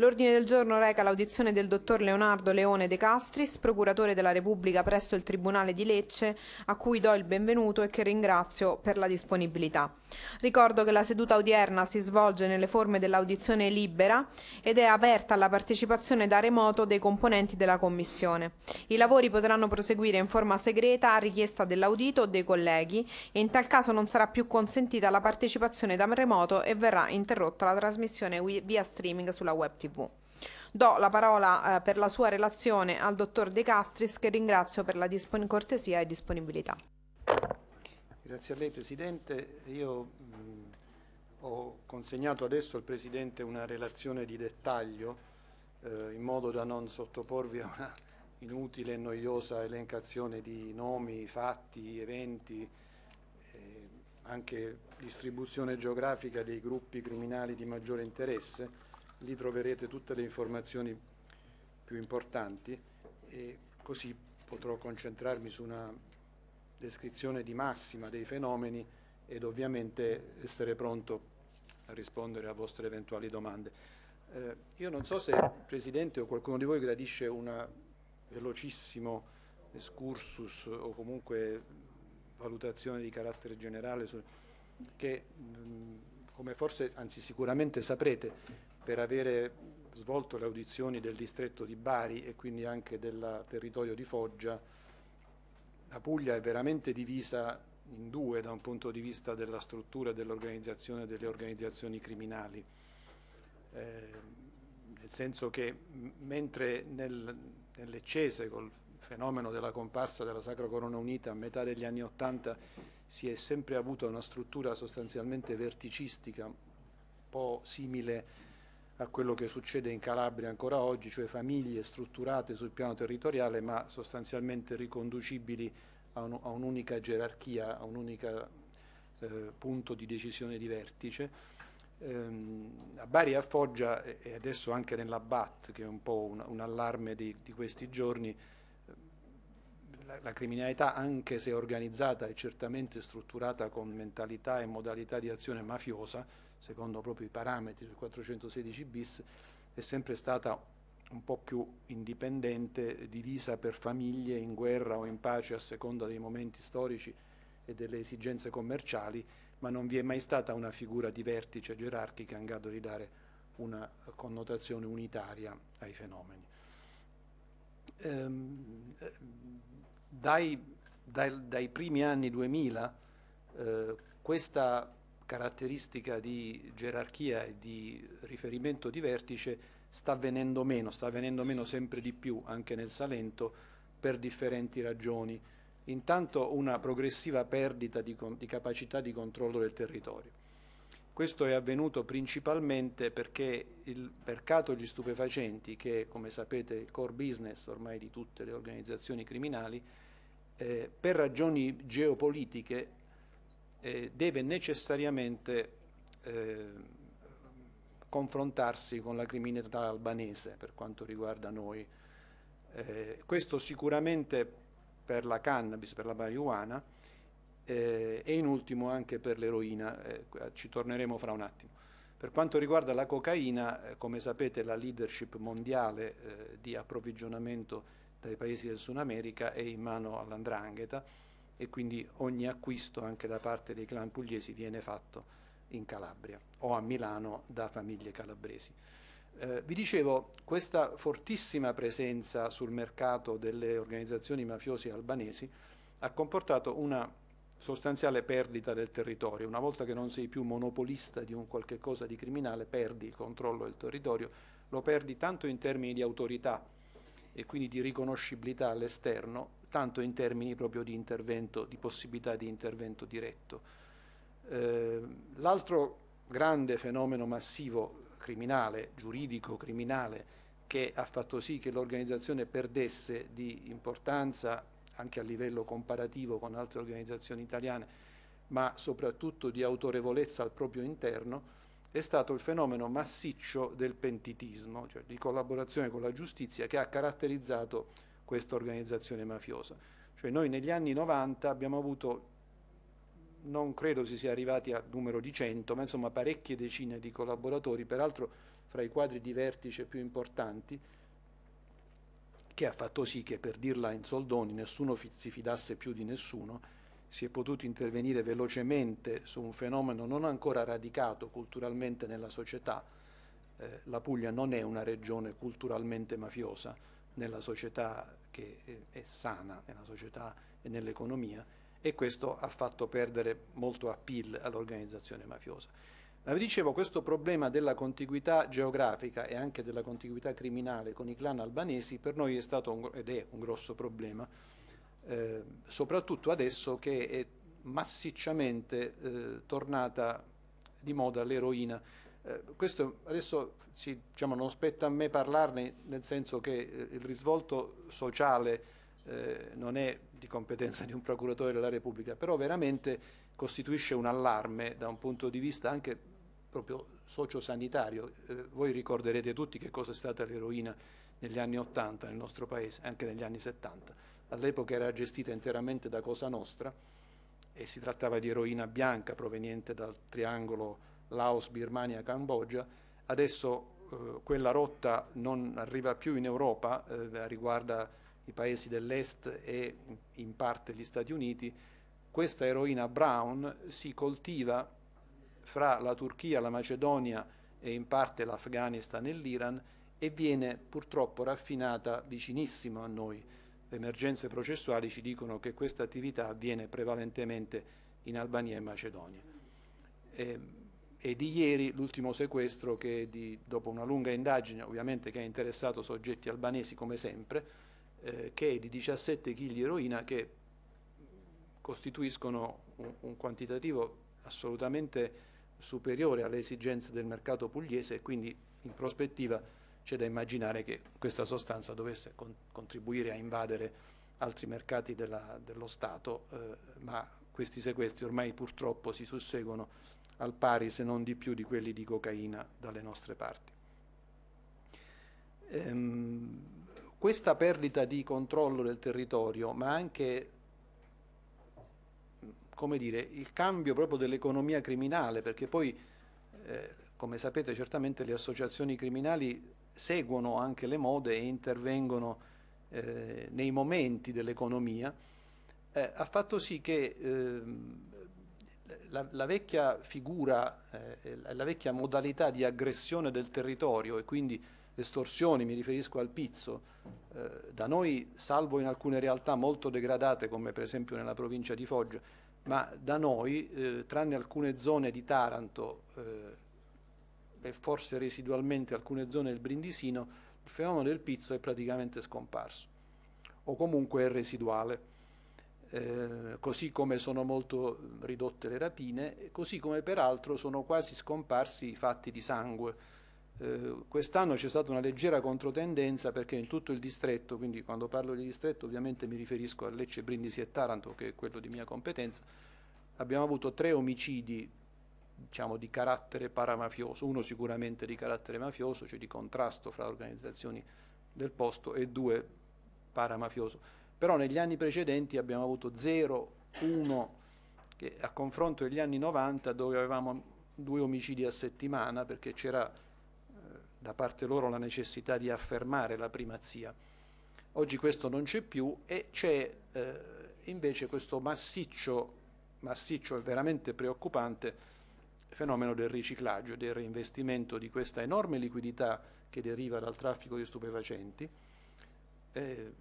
L'ordine del giorno reca l'audizione del dottor Leonardo Leone De Castris, procuratore della Repubblica presso il Tribunale di Lecce, a cui do il benvenuto e che ringrazio per la disponibilità. Ricordo che la seduta odierna si svolge nelle forme dell'audizione libera ed è aperta alla partecipazione da remoto dei componenti della Commissione. I lavori potranno proseguire in forma segreta a richiesta dell'audito o dei colleghi e in tal caso non sarà più consentita la partecipazione da remoto e verrà interrotta la trasmissione via streaming sulla web TV. TV. Do la parola eh, per la sua relazione al dottor De Castris che ringrazio per la cortesia e disponibilità. Grazie a lei Presidente. Io mh, mm, ho consegnato adesso al Presidente una relazione di dettaglio eh, in modo da non sottoporvi a una inutile e noiosa elencazione di nomi, fatti, eventi, eh, anche distribuzione geografica dei gruppi criminali di maggiore interesse lì troverete tutte le informazioni più importanti e così potrò concentrarmi su una descrizione di massima dei fenomeni ed ovviamente essere pronto a rispondere a vostre eventuali domande. Eh, io non so se il Presidente o qualcuno di voi gradisce un velocissimo excursus o comunque valutazione di carattere generale su, che mh, mm, come forse, anzi sicuramente saprete, per avere svolto le audizioni del distretto di Bari e quindi anche del territorio di Foggia, la Puglia è veramente divisa in due da un punto di vista della struttura e dell'organizzazione delle organizzazioni criminali. Eh, nel senso che mentre nel, nelle col fenomeno della comparsa della Sacra Corona Unita a metà degli anni Ottanta si è sempre avuta una struttura sostanzialmente verticistica, un po' simile a a quello che succede in Calabria ancora oggi, cioè famiglie strutturate sul piano territoriale ma sostanzialmente riconducibili a, un, a un'unica gerarchia, a un unico eh, punto di decisione di vertice. Ehm, a Bari e a Foggia e adesso anche nella BAT, che è un po' un, un allarme di, di questi giorni, la, la, criminalità, anche se organizzata e certamente strutturata con mentalità e modalità di azione mafiosa, secondo proprio i parametri del 416 bis, è sempre stata un po' più indipendente, divisa per famiglie in guerra o in pace a seconda dei momenti storici e delle esigenze commerciali, ma non vi è mai stata una figura di vertice gerarchica in grado di dare una connotazione unitaria ai fenomeni. Ehm, dai, dai, dai primi anni 2000 eh, questa caratteristica di gerarchia e di riferimento di vertice sta venendo meno, sta venendo meno sempre di più anche nel Salento per differenti ragioni. Intanto una progressiva perdita di, di capacità di controllo del territorio. Questo è avvenuto principalmente perché il mercato degli stupefacenti, che è come sapete è il core business ormai di tutte le organizzazioni criminali, eh, per ragioni geopolitiche eh, deve necessariamente eh, confrontarsi con la criminalità albanese per quanto riguarda noi. Eh, questo sicuramente per la cannabis, per la marijuana, eh, e in ultimo anche per l'eroina, eh, ci torneremo fra un attimo. Per quanto riguarda la cocaina, eh, come sapete la leadership mondiale eh, di approvvigionamento dai paesi del Sud America è in mano all'andrangheta e quindi ogni acquisto anche da parte dei clan pugliesi viene fatto in Calabria o a Milano da famiglie calabresi. Eh, vi dicevo, questa fortissima presenza sul mercato delle organizzazioni mafiose albanesi ha comportato una sostanziale perdita del territorio. Una volta che non sei più monopolista di un qualche cosa di criminale, perdi il controllo del territorio, lo perdi tanto in termini di autorità e quindi di riconoscibilità all'esterno, tanto in termini proprio di intervento, di possibilità di intervento diretto. Eh, l'altro grande fenomeno massivo criminale, giuridico criminale, che ha fatto sì che l'organizzazione perdesse di importanza anche a livello comparativo con altre organizzazioni italiane, ma soprattutto di autorevolezza al proprio interno, è stato il fenomeno massiccio del pentitismo, cioè di collaborazione con la giustizia che ha caratterizzato questa organizzazione mafiosa. Cioè noi negli anni 90 abbiamo avuto, non credo si sia arrivati a numero di 100, ma insomma parecchie decine di collaboratori, peraltro fra i quadri di vertice più importanti, che ha fatto sì che, per dirla in soldoni, nessuno fi- si fidasse più di nessuno, si è potuto intervenire velocemente su un fenomeno non ancora radicato culturalmente nella società. Eh, la Puglia non è una regione culturalmente mafiosa nella società che eh, è sana, nella società e nell'economia, e questo ha fatto perdere molto appeal all'organizzazione mafiosa. Ma ah, vi dicevo, questo problema della contiguità geografica e anche della contiguità criminale con i clan albanesi per noi è stato un, ed è un grosso problema, eh, soprattutto adesso che è massicciamente eh, tornata di moda l'eroina. Eh, questo adesso sì, diciamo, non spetta a me parlarne, nel senso che eh, il risvolto sociale eh, non è di competenza di un procuratore della Repubblica, però veramente costituisce un allarme da un punto di vista anche proprio sociosanitario. Eh, voi ricorderete tutti che cosa è stata l'eroina negli anni 80 nel nostro paese, anche negli anni 70. All'epoca era gestita interamente da Cosa Nostra e si trattava di eroina bianca proveniente dal triangolo Laos, Birmania, Cambogia. Adesso eh, quella rotta non arriva più in Europa, eh, riguarda i paesi dell'est e in parte gli Stati Uniti. Questa eroina brown si coltiva fra la Turchia, la Macedonia e in parte l'Afghanistan e l'Iran e viene purtroppo raffinata vicinissimo a noi. Le emergenze processuali ci dicono che questa attività avviene prevalentemente in Albania e Macedonia. E, ehm, e di ieri l'ultimo sequestro che di, dopo una lunga indagine ovviamente che ha interessato soggetti albanesi come sempre, eh, che è di 17 kg di eroina che costituiscono un, un quantitativo assolutamente superiore alle esigenze del mercato pugliese e quindi in prospettiva c'è da immaginare che questa sostanza dovesse con contribuire a invadere altri mercati della, dello Stato, eh, ma questi sequestri ormai purtroppo si susseguono al pari se non di più di quelli di cocaina dalle nostre parti. Ehm, questa perdita di controllo del territorio, ma anche come dire, il cambio proprio dell'economia criminale, perché poi, eh, come sapete, certamente le associazioni criminali seguono anche le mode e intervengono eh, nei momenti dell'economia, eh, ha fatto sì che ehm, la, la, vecchia figura, eh, la vecchia modalità di aggressione del territorio e quindi estorsioni, mi riferisco al pizzo, eh, da noi, salvo in alcune realtà molto degradate, come per esempio nella provincia di Foggia, ma da noi, eh, tranne alcune zone di Taranto eh, e forse residualmente alcune zone del Brindisino, il fenomeno del pizzo è praticamente scomparso o comunque è residuale. Eh, così come sono molto ridotte le rapine, così come peraltro sono quasi scomparsi i fatti di sangue eh, quest'anno c'è stata una leggera controtendenza perché in tutto il distretto, quindi quando parlo di distretto ovviamente mi riferisco a Lecce, Brindisi e Taranto, che è quello di mia competenza, abbiamo avuto tre omicidi diciamo, di carattere paramafioso, uno sicuramente di carattere mafioso, cioè di contrasto fra organizzazioni del posto, e due paramafioso. Però negli anni precedenti abbiamo avuto 0, 1, che a confronto degli anni 90 dove avevamo due omicidi a settimana perché c'era da parte loro la necessità di affermare la primazia. Oggi questo non c'è più e c'è eh, invece questo massiccio, massiccio e veramente preoccupante fenomeno del riciclaggio e del reinvestimento di questa enorme liquidità che deriva dal traffico di stupefacenti. Eh,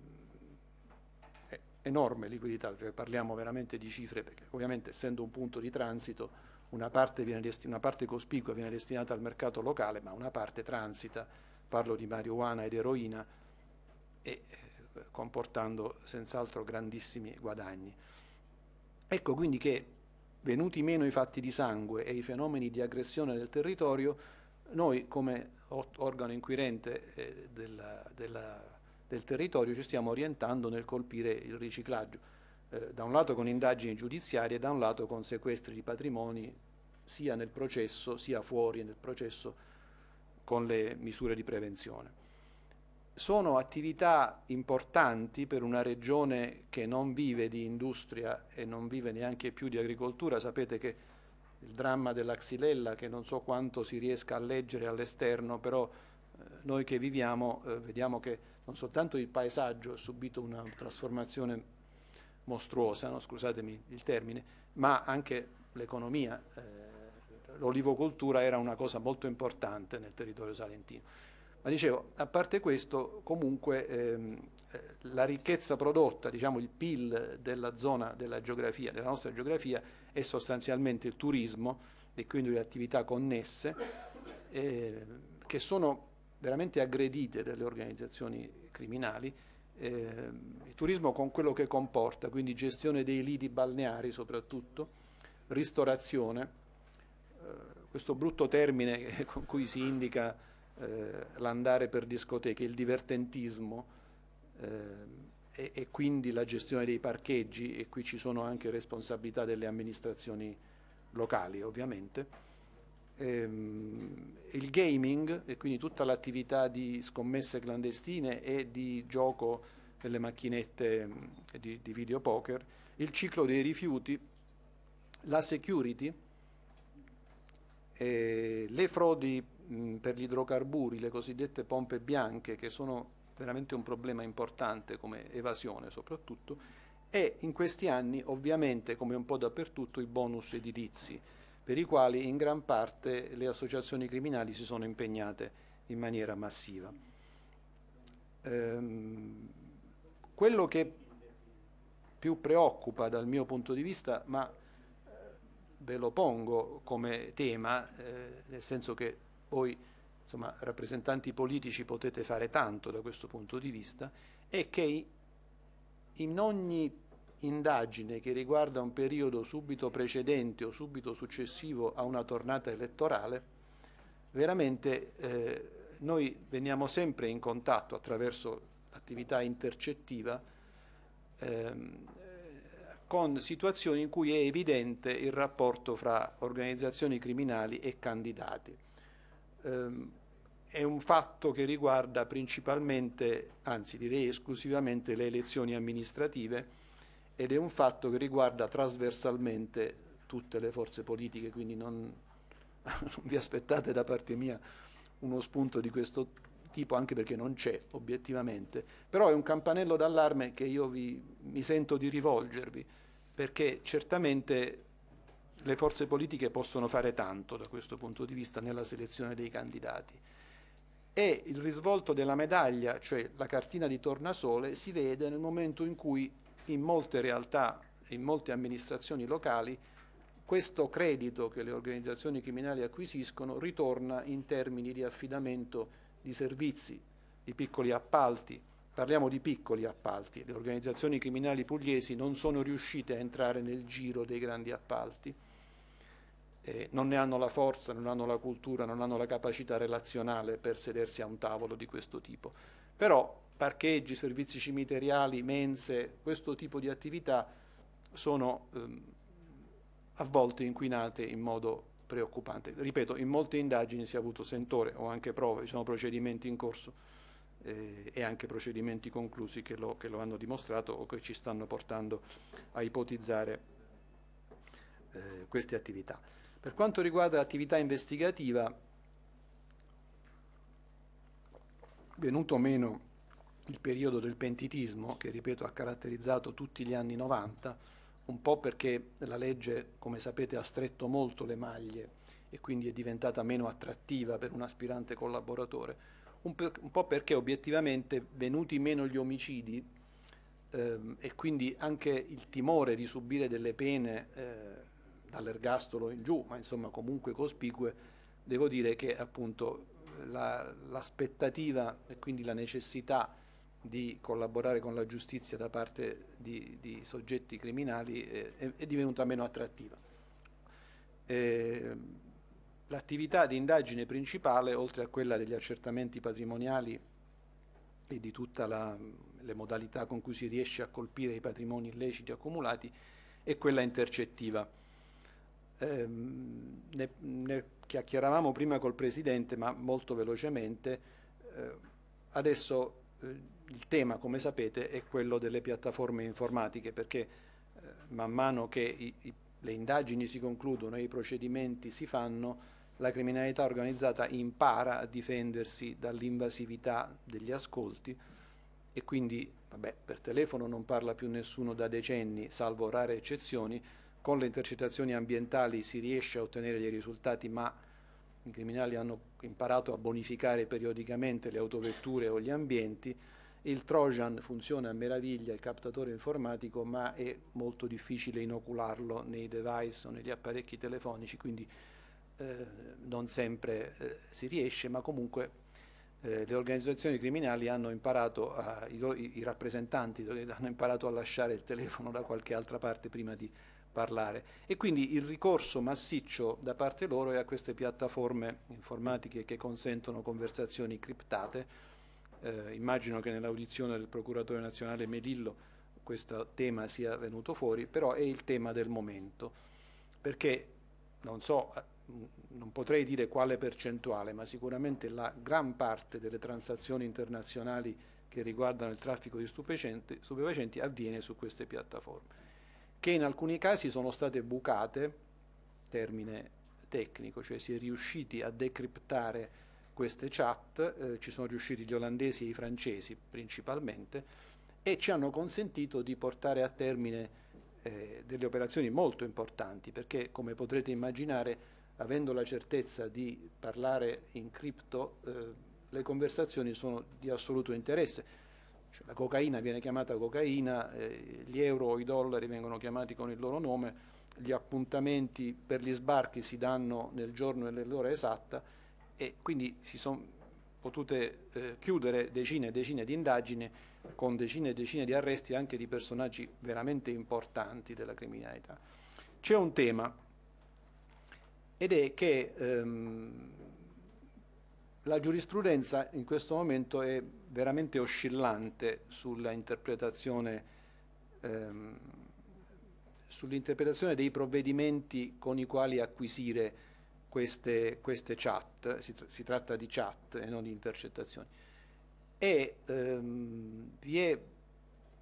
enorme liquidità, cioè parliamo veramente di cifre, perché ovviamente essendo un punto di transito una parte, una parte cospicua viene destinata al mercato locale, ma una parte transita, parlo di marijuana ed eroina, e eh, comportando senz'altro grandissimi guadagni. Ecco quindi che, venuti meno i fatti di sangue e i fenomeni di aggressione del territorio, noi come organo inquirente eh, della, della, del territorio ci stiamo orientando nel colpire il riciclaggio eh, da un lato con indagini giudiziarie e da un lato con sequestri di patrimoni sia nel processo sia fuori nel processo con le misure di prevenzione. Sono attività importanti per una regione che non vive di industria e non vive neanche più di agricoltura. Sapete che il dramma della xylella, che non so quanto si riesca a leggere all'esterno, però eh, noi che viviamo eh, vediamo che non soltanto il paesaggio ha subito una trasformazione mostruosa, no? scusatemi il termine, ma anche l'economia, eh, l'olivocoltura era una cosa molto importante nel territorio salentino. Ma dicevo, a parte questo, comunque ehm, eh, la ricchezza prodotta, diciamo il PIL della zona della geografia, della nostra geografia, è sostanzialmente il turismo e quindi le attività connesse, eh, che sono veramente aggredite dalle organizzazioni criminali eh, il turismo con quello che comporta, quindi gestione dei lidi balneari soprattutto, ristorazione, eh, questo brutto termine con cui si indica eh, l'andare per discoteche, il divertentismo ehm, e, e, quindi la gestione dei parcheggi e qui ci sono anche responsabilità delle amministrazioni locali ovviamente ehm, il gaming e quindi tutta l'attività di scommesse clandestine e di gioco delle macchinette di, di videopoker, il ciclo dei rifiuti, la security, eh, le frodi mh, per gli idrocarburi, le cosiddette pompe bianche, che sono veramente un problema importante come evasione soprattutto, e in questi anni ovviamente, come un po' dappertutto, i bonus edilizi per i quali in gran parte le associazioni criminali si sono impegnate in maniera massiva. Ehm, quello che più preoccupa dal mio punto di vista, ma eh, ve lo pongo come tema, eh, nel senso che voi insomma, rappresentanti politici potete fare tanto da questo punto di vista, è che in ogni indagine che riguarda un periodo subito precedente o subito successivo a una tornata elettorale, veramente eh, noi veniamo sempre in contatto attraverso l'attività intercettiva ehm, con situazioni in cui è evidente il rapporto fra organizzazioni criminali e candidati. Ehm, è un fatto che riguarda principalmente, anzi direi esclusivamente, le elezioni amministrative ed è un fatto che riguarda trasversalmente tutte le forze politiche, quindi non, non vi aspettate da parte mia uno spunto di questo tipo, anche perché non c'è obiettivamente, però è un campanello d'allarme che io vi, mi sento di rivolgervi, perché certamente le forze politiche possono fare tanto da questo punto di vista nella selezione dei candidati. E il risvolto della medaglia, cioè la cartina di tornasole, si vede nel momento in cui in molte realtà, in molte amministrazioni locali, questo credito che le organizzazioni criminali acquisiscono ritorna in termini di affidamento di servizi, di piccoli appalti. Parliamo di piccoli appalti, le organizzazioni criminali pugliesi non sono riuscite a entrare nel giro dei grandi appalti, eh, non ne hanno la forza, non hanno la cultura, non hanno la capacità relazionale per sedersi a un tavolo di questo tipo. Però parcheggi, servizi cimiteriali, mense, questo tipo di attività sono ehm, a volte inquinate in modo preoccupante. Ripeto, in molte indagini si è avuto sentore o anche prove, ci sono procedimenti in corso eh, e anche procedimenti conclusi che lo, che lo, hanno dimostrato o che ci stanno portando a ipotizzare eh, queste attività. Per quanto riguarda l'attività investigativa, venuto meno il periodo del pentitismo che, ripeto, ha caratterizzato tutti gli anni 90, un po' perché la legge, come sapete, ha stretto molto le maglie e quindi è diventata meno attrattiva per un aspirante collaboratore, un, po' perché obiettivamente venuti meno gli omicidi ehm, e quindi anche il timore di subire delle pene eh, dall'ergastolo in giù, ma insomma comunque cospicue, devo dire che appunto la, l'aspettativa e quindi la necessità di collaborare con la giustizia da parte di, di soggetti criminali eh, è, è, divenuta meno attrattiva. Eh, L'attività di indagine principale, oltre a quella degli accertamenti patrimoniali e di tutte le modalità con cui si riesce a colpire i patrimoni illeciti accumulati, è quella intercettiva. Eh, ne, ne, chiacchieravamo prima col Presidente, ma molto velocemente, ehm, adesso eh, il tema, come sapete, è quello delle piattaforme informatiche, perché eh, man mano che i, i, le indagini si concludono e i procedimenti si fanno, la criminalità organizzata impara a difendersi dall'invasività degli ascolti e quindi, vabbè, per telefono non parla più nessuno da decenni, salvo rare eccezioni, con le intercettazioni ambientali si riesce a ottenere dei risultati, ma i criminali hanno imparato a bonificare periodicamente le autovetture o gli ambienti, il Trojan funziona a meraviglia, il captatore informatico, ma è molto difficile inocularlo nei device o negli apparecchi telefonici, quindi eh, non sempre eh, si riesce, ma comunque eh, le organizzazioni criminali hanno imparato, a, i, i rappresentanti hanno imparato a lasciare il telefono da qualche altra parte prima di parlare. E quindi il ricorso massiccio da parte loro è a queste piattaforme informatiche che consentono conversazioni criptate eh, immagino che nell'audizione del procuratore nazionale Melillo questo tema sia venuto fuori, però è il tema del momento, perché non so, eh, non potrei dire quale percentuale, ma sicuramente la gran parte delle transazioni internazionali che riguardano il traffico di stupefacenti, stupefacenti avviene su queste piattaforme, che in alcuni casi sono state bucate, termine tecnico, cioè si è riusciti a decriptare queste chat, eh, ci sono riusciti gli olandesi e i francesi principalmente e ci hanno consentito di portare a termine eh, delle operazioni molto importanti perché come potrete immaginare avendo la certezza di parlare in cripto eh, le conversazioni sono di assoluto interesse. Cioè, la cocaina viene chiamata cocaina, eh, gli euro o i dollari vengono chiamati con il loro nome, gli appuntamenti per gli sbarchi si danno nel giorno e nell'ora esatta e quindi si sono potute eh, chiudere decine e decine di indagini con decine e decine di arresti anche di personaggi veramente importanti della criminalità. C'è un tema ed è che ehm, la giurisprudenza in questo momento è veramente oscillante sulla interpretazione, ehm, sull'interpretazione dei provvedimenti con i quali acquisire queste, queste chat, si, si, tratta di chat e non di intercettazioni. E ehm, vi è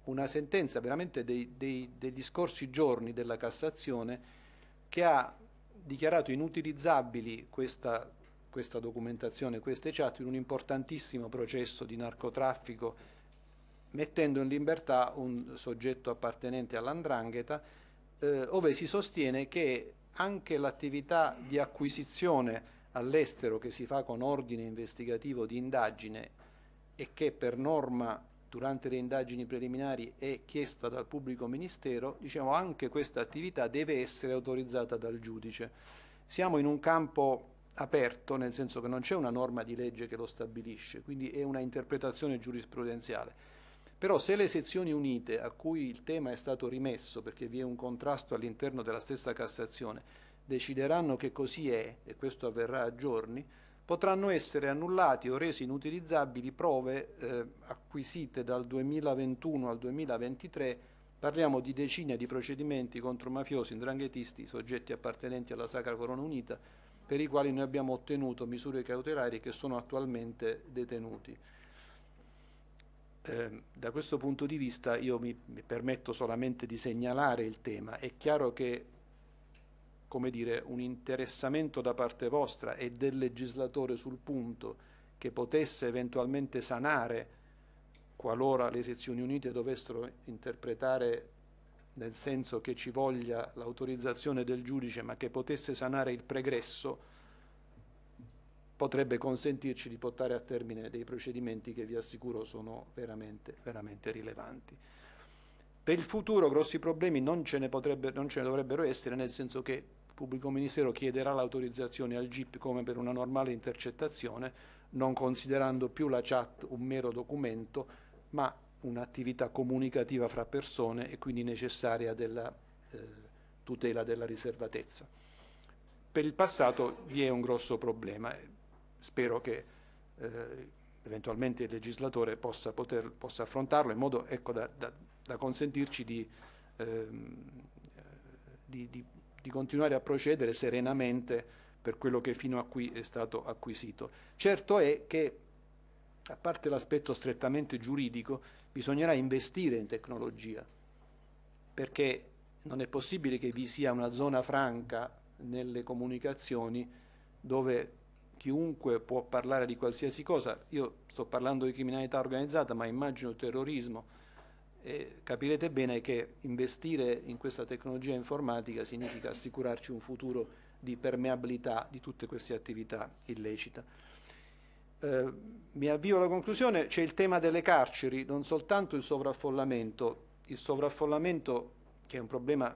una sentenza veramente dei, dei, degli scorsi giorni della Cassazione che ha dichiarato inutilizzabili questa, questa documentazione, queste chat, in un importantissimo processo di narcotraffico, mettendo in libertà un soggetto appartenente all'andrangheta, eh, ove si sostiene che anche l'attività di acquisizione all'estero che si fa con ordine investigativo di indagine e che per norma durante le indagini preliminari è chiesta dal pubblico ministero, diciamo anche questa attività deve essere autorizzata dal giudice. Siamo in un campo aperto, nel senso che non c'è una norma di legge che lo stabilisce, quindi è una interpretazione giurisprudenziale. Però se le sezioni unite, a cui il tema è stato rimesso perché vi è un contrasto all'interno della stessa Cassazione, decideranno che così è, e questo avverrà a giorni, potranno essere annullati o resi inutilizzabili prove eh, acquisite dal 2021 al 2023 Parliamo di decine di procedimenti contro mafiosi, indranghetisti, soggetti appartenenti alla Sacra Corona Unita, per i quali noi abbiamo ottenuto misure cautelari che sono attualmente detenuti. Ehm, da questo punto di vista io mi, mi, permetto solamente di segnalare il tema. È chiaro che come dire, un interessamento da parte vostra e del legislatore sul punto che potesse eventualmente sanare qualora le sezioni unite dovessero interpretare nel senso che ci voglia l'autorizzazione del giudice ma che potesse sanare il pregresso potrebbe consentirci di portare a termine dei procedimenti che vi assicuro sono veramente, veramente rilevanti. Per il futuro grossi problemi non ce, ne, potrebbe, non ce ne dovrebbero essere, nel senso che il pubblico ministero chiederà l'autorizzazione al GIP come per una normale intercettazione, non considerando più la chat un mero documento, ma un'attività comunicativa fra persone e quindi necessaria della eh, tutela della riservatezza. Per il passato vi è un grosso problema spero che eh, eventualmente il legislatore possa, poter, possa affrontarlo in modo ecco, da, da, da, consentirci di, ehm, eh, di, di, di, continuare a procedere serenamente per quello che fino a qui è stato acquisito. Certo è che, a parte l'aspetto strettamente giuridico, bisognerà investire in tecnologia, perché non è possibile che vi sia una zona franca nelle comunicazioni dove chiunque può parlare di qualsiasi cosa, io sto parlando di criminalità organizzata, ma immagino terrorismo, e capirete bene che investire in questa tecnologia informatica significa assicurarci un futuro di permeabilità di tutte queste attività illecite. Eh, mi avvio alla conclusione, c'è il tema delle carceri, non soltanto il sovraffollamento, il sovraffollamento che è un problema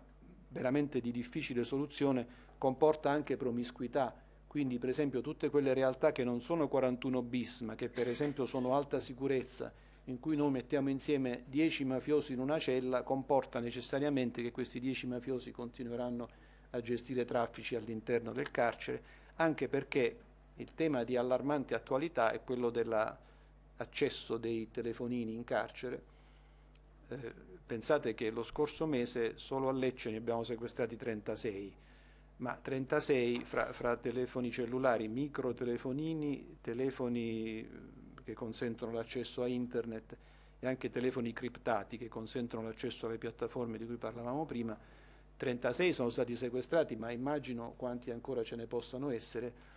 veramente di difficile soluzione comporta anche promiscuità quindi per esempio tutte quelle realtà che non sono 41 bis, ma che per esempio sono alta sicurezza, in cui noi mettiamo insieme 10 mafiosi in una cella, comporta necessariamente che questi 10 mafiosi continueranno a gestire traffici all'interno del carcere, anche perché il tema di allarmante attualità è quello dell'accesso dei telefonini in carcere. Eh, pensate che lo scorso mese solo a Lecce ne abbiamo sequestrati 36 ma 36 fra, fra telefoni cellulari, microtelefonini, telefoni eh, che consentono l'accesso a internet e anche telefoni criptati che consentono l'accesso alle piattaforme di cui parlavamo prima, 36 sono stati sequestrati, ma immagino quanti ancora ce ne possano essere.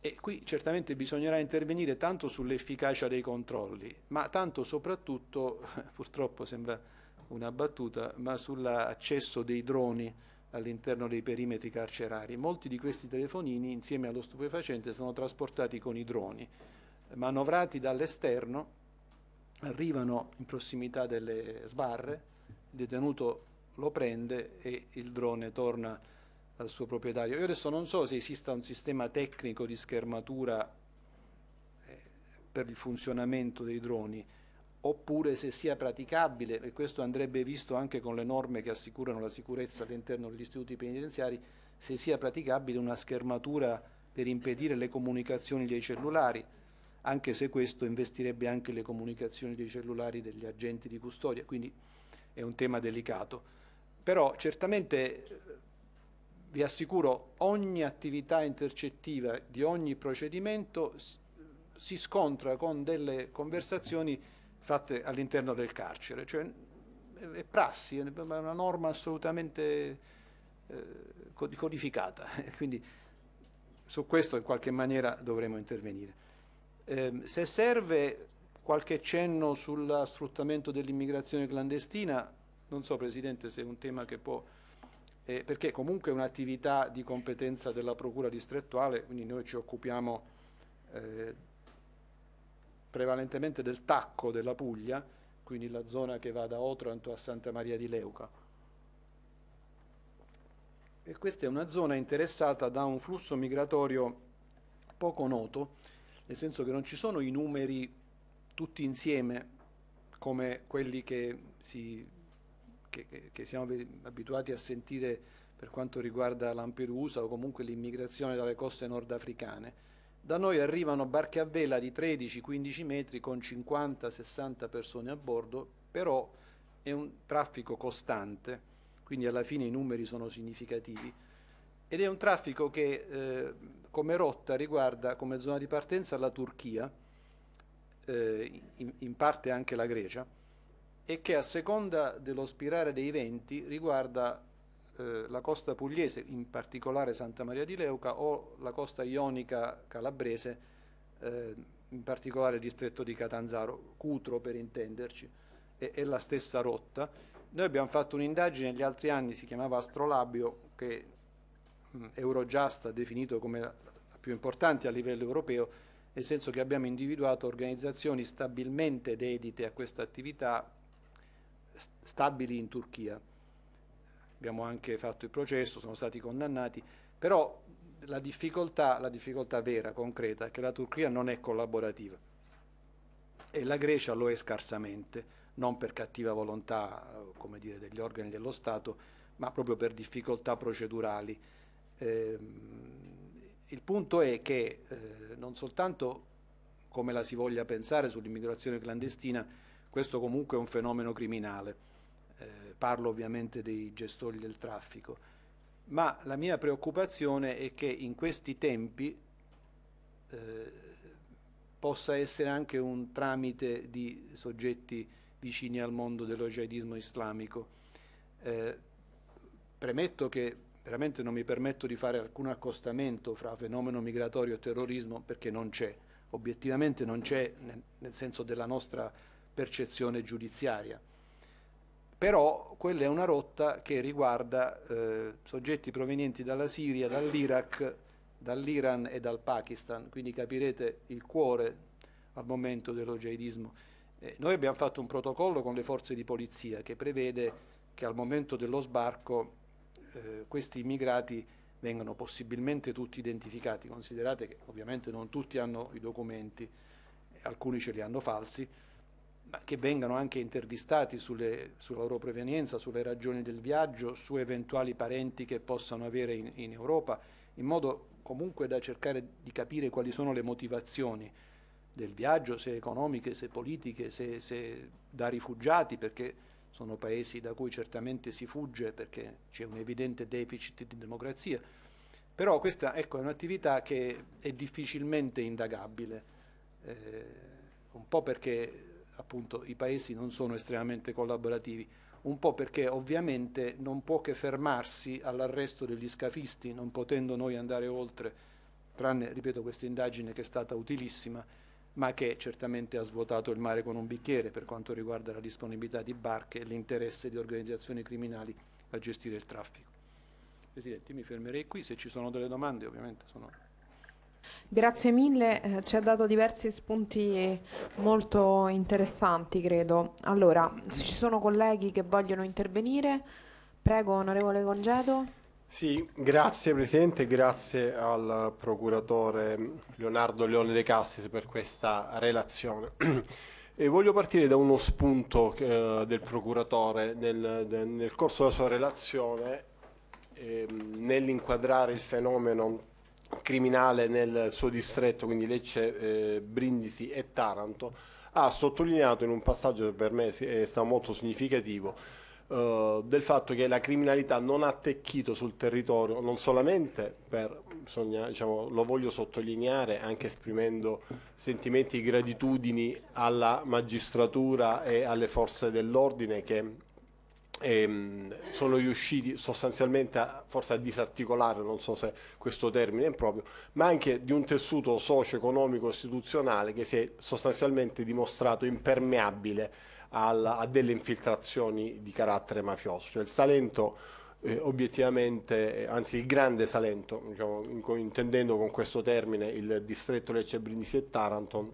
E qui certamente bisognerà intervenire tanto sull'efficacia dei controlli, ma tanto soprattutto, purtroppo sembra una battuta, ma sull'accesso dei droni all'interno dei perimetri carcerari. Molti di questi telefonini, insieme allo stupefacente, sono trasportati con i droni, manovrati dall'esterno, arrivano in prossimità delle sbarre, il detenuto lo prende e il drone torna al suo proprietario. Io adesso non so se esista un sistema tecnico di schermatura eh, per il funzionamento dei droni, oppure se sia praticabile, e questo andrebbe visto anche con le norme che assicurano la sicurezza all'interno degli istituti penitenziari, se sia praticabile una schermatura per impedire le comunicazioni dei cellulari, anche se questo investirebbe anche le comunicazioni dei cellulari degli agenti di custodia, quindi è un tema delicato. Però certamente vi assicuro ogni attività intercettiva di ogni procedimento si scontra con delle conversazioni fatte all'interno del carcere. Cioè, è prassi, è una norma assolutamente eh, codificata, quindi su questo in qualche maniera dovremo intervenire. Eh, se serve qualche cenno sul sfruttamento dell'immigrazione clandestina, non so Presidente se è un tema che può... Eh, perché comunque è un'attività di competenza della Procura distrettuale, quindi noi ci occupiamo eh, prevalentemente del Tacco della Puglia, quindi la zona che va da Otranto a Santa Maria di Leuca. E questa è una zona interessata da un flusso migratorio poco noto, nel senso che non ci sono i numeri tutti insieme come quelli che, si, che, che, che siamo abituati a sentire per quanto riguarda Lampedusa o comunque l'immigrazione dalle coste nordafricane da noi arrivano barche a vela di 13-15 metri con 50-60 persone a bordo, però è un traffico costante, quindi alla fine i numeri sono significativi. Ed è un traffico che eh, come rotta riguarda come zona di partenza la Turchia, eh, in, in parte anche la Grecia, e che a seconda dello spirare dei venti riguarda eh, la costa pugliese, in particolare Santa Maria di Leuca, o la costa ionica calabrese, eh, in particolare il distretto di Catanzaro, Cutro per intenderci, è, è la stessa rotta. Noi abbiamo fatto un'indagine negli altri anni, si chiamava Astrolabio, che mh, mm, Eurojust ha definito come la più importante a livello europeo, nel senso che abbiamo individuato organizzazioni stabilmente dedite a questa attività, stabili in Turchia abbiamo anche fatto il processo, sono stati condannati, però la difficoltà, la difficoltà vera, concreta, è che la Turchia non è collaborativa e la Grecia lo è scarsamente, non per cattiva volontà eh, dire, degli organi dello Stato, ma proprio per difficoltà procedurali. Eh, il punto è che eh, non soltanto come la si voglia pensare sull'immigrazione clandestina, questo comunque è un fenomeno criminale eh, parlo ovviamente dei gestori del traffico, ma la mia preoccupazione è che in questi tempi eh, possa essere anche un tramite di soggetti vicini al mondo dello jihadismo islamico. Eh, premetto che veramente non mi permetto di fare alcun accostamento fra fenomeno migratorio e terrorismo perché non c'è, obiettivamente non c'è nel, nel senso della nostra percezione giudiziaria però quella è una rotta che riguarda eh, soggetti provenienti dalla Siria, dall'Iraq, dall'Iran e dal Pakistan, quindi capirete il cuore al momento dello jihadismo. Eh, noi abbiamo fatto un protocollo con le forze di polizia che prevede che al momento dello sbarco eh, questi immigrati vengano possibilmente tutti identificati, considerate che ovviamente non tutti hanno i documenti, alcuni ce li hanno falsi, che vengano anche intervistati sulle, sulla loro provenienza, sulle ragioni del viaggio, su eventuali parenti che possano avere in, in Europa, in modo comunque da cercare di capire quali sono le motivazioni del viaggio, se economiche, se politiche, se, se da rifugiati, perché sono paesi da cui certamente si fugge perché c'è un evidente deficit di democrazia. Però questa ecco, è un'attività che è difficilmente indagabile, eh, un po' perché appunto i paesi non sono estremamente collaborativi, un po' perché ovviamente non può che fermarsi all'arresto degli scafisti, non potendo noi andare oltre, tranne, ripeto, questa indagine che è stata utilissima, ma che certamente ha svuotato il mare con un bicchiere per quanto riguarda la disponibilità di barche e l'interesse di organizzazioni criminali a gestire il traffico. Presidente, mi fermerei qui, se ci sono delle domande ovviamente sono... Grazie mille, eh, ci ha dato diversi spunti molto interessanti, credo. Allora, se ci sono colleghi che vogliono intervenire, prego, onorevole Congedo. Sì, grazie Presidente, grazie al Procuratore Leonardo Leone De Cassis per questa relazione. E voglio partire da uno spunto eh, del Procuratore nel, nel, corso della sua relazione eh, nell'inquadrare il fenomeno criminale nel suo distretto, quindi Lecce, eh, Brindisi e Taranto, ha sottolineato in un passaggio che per me è stato molto significativo eh, del fatto che la criminalità non ha attecchito sul territorio, non solamente per, bisogna, diciamo, lo voglio sottolineare anche esprimendo sentimenti di gratitudini alla magistratura e alle forze dell'ordine che ehm, sono riusciti sostanzialmente a, forse a disarticolare, non so se questo termine è proprio, ma anche di un tessuto socio-economico istituzionale che si è sostanzialmente dimostrato impermeabile al, a delle infiltrazioni di carattere mafioso. Cioè il Salento eh, obiettivamente, eh, anzi il grande Salento, diciamo, intendendo con questo termine il distretto Lecce Brindisi e Taranton,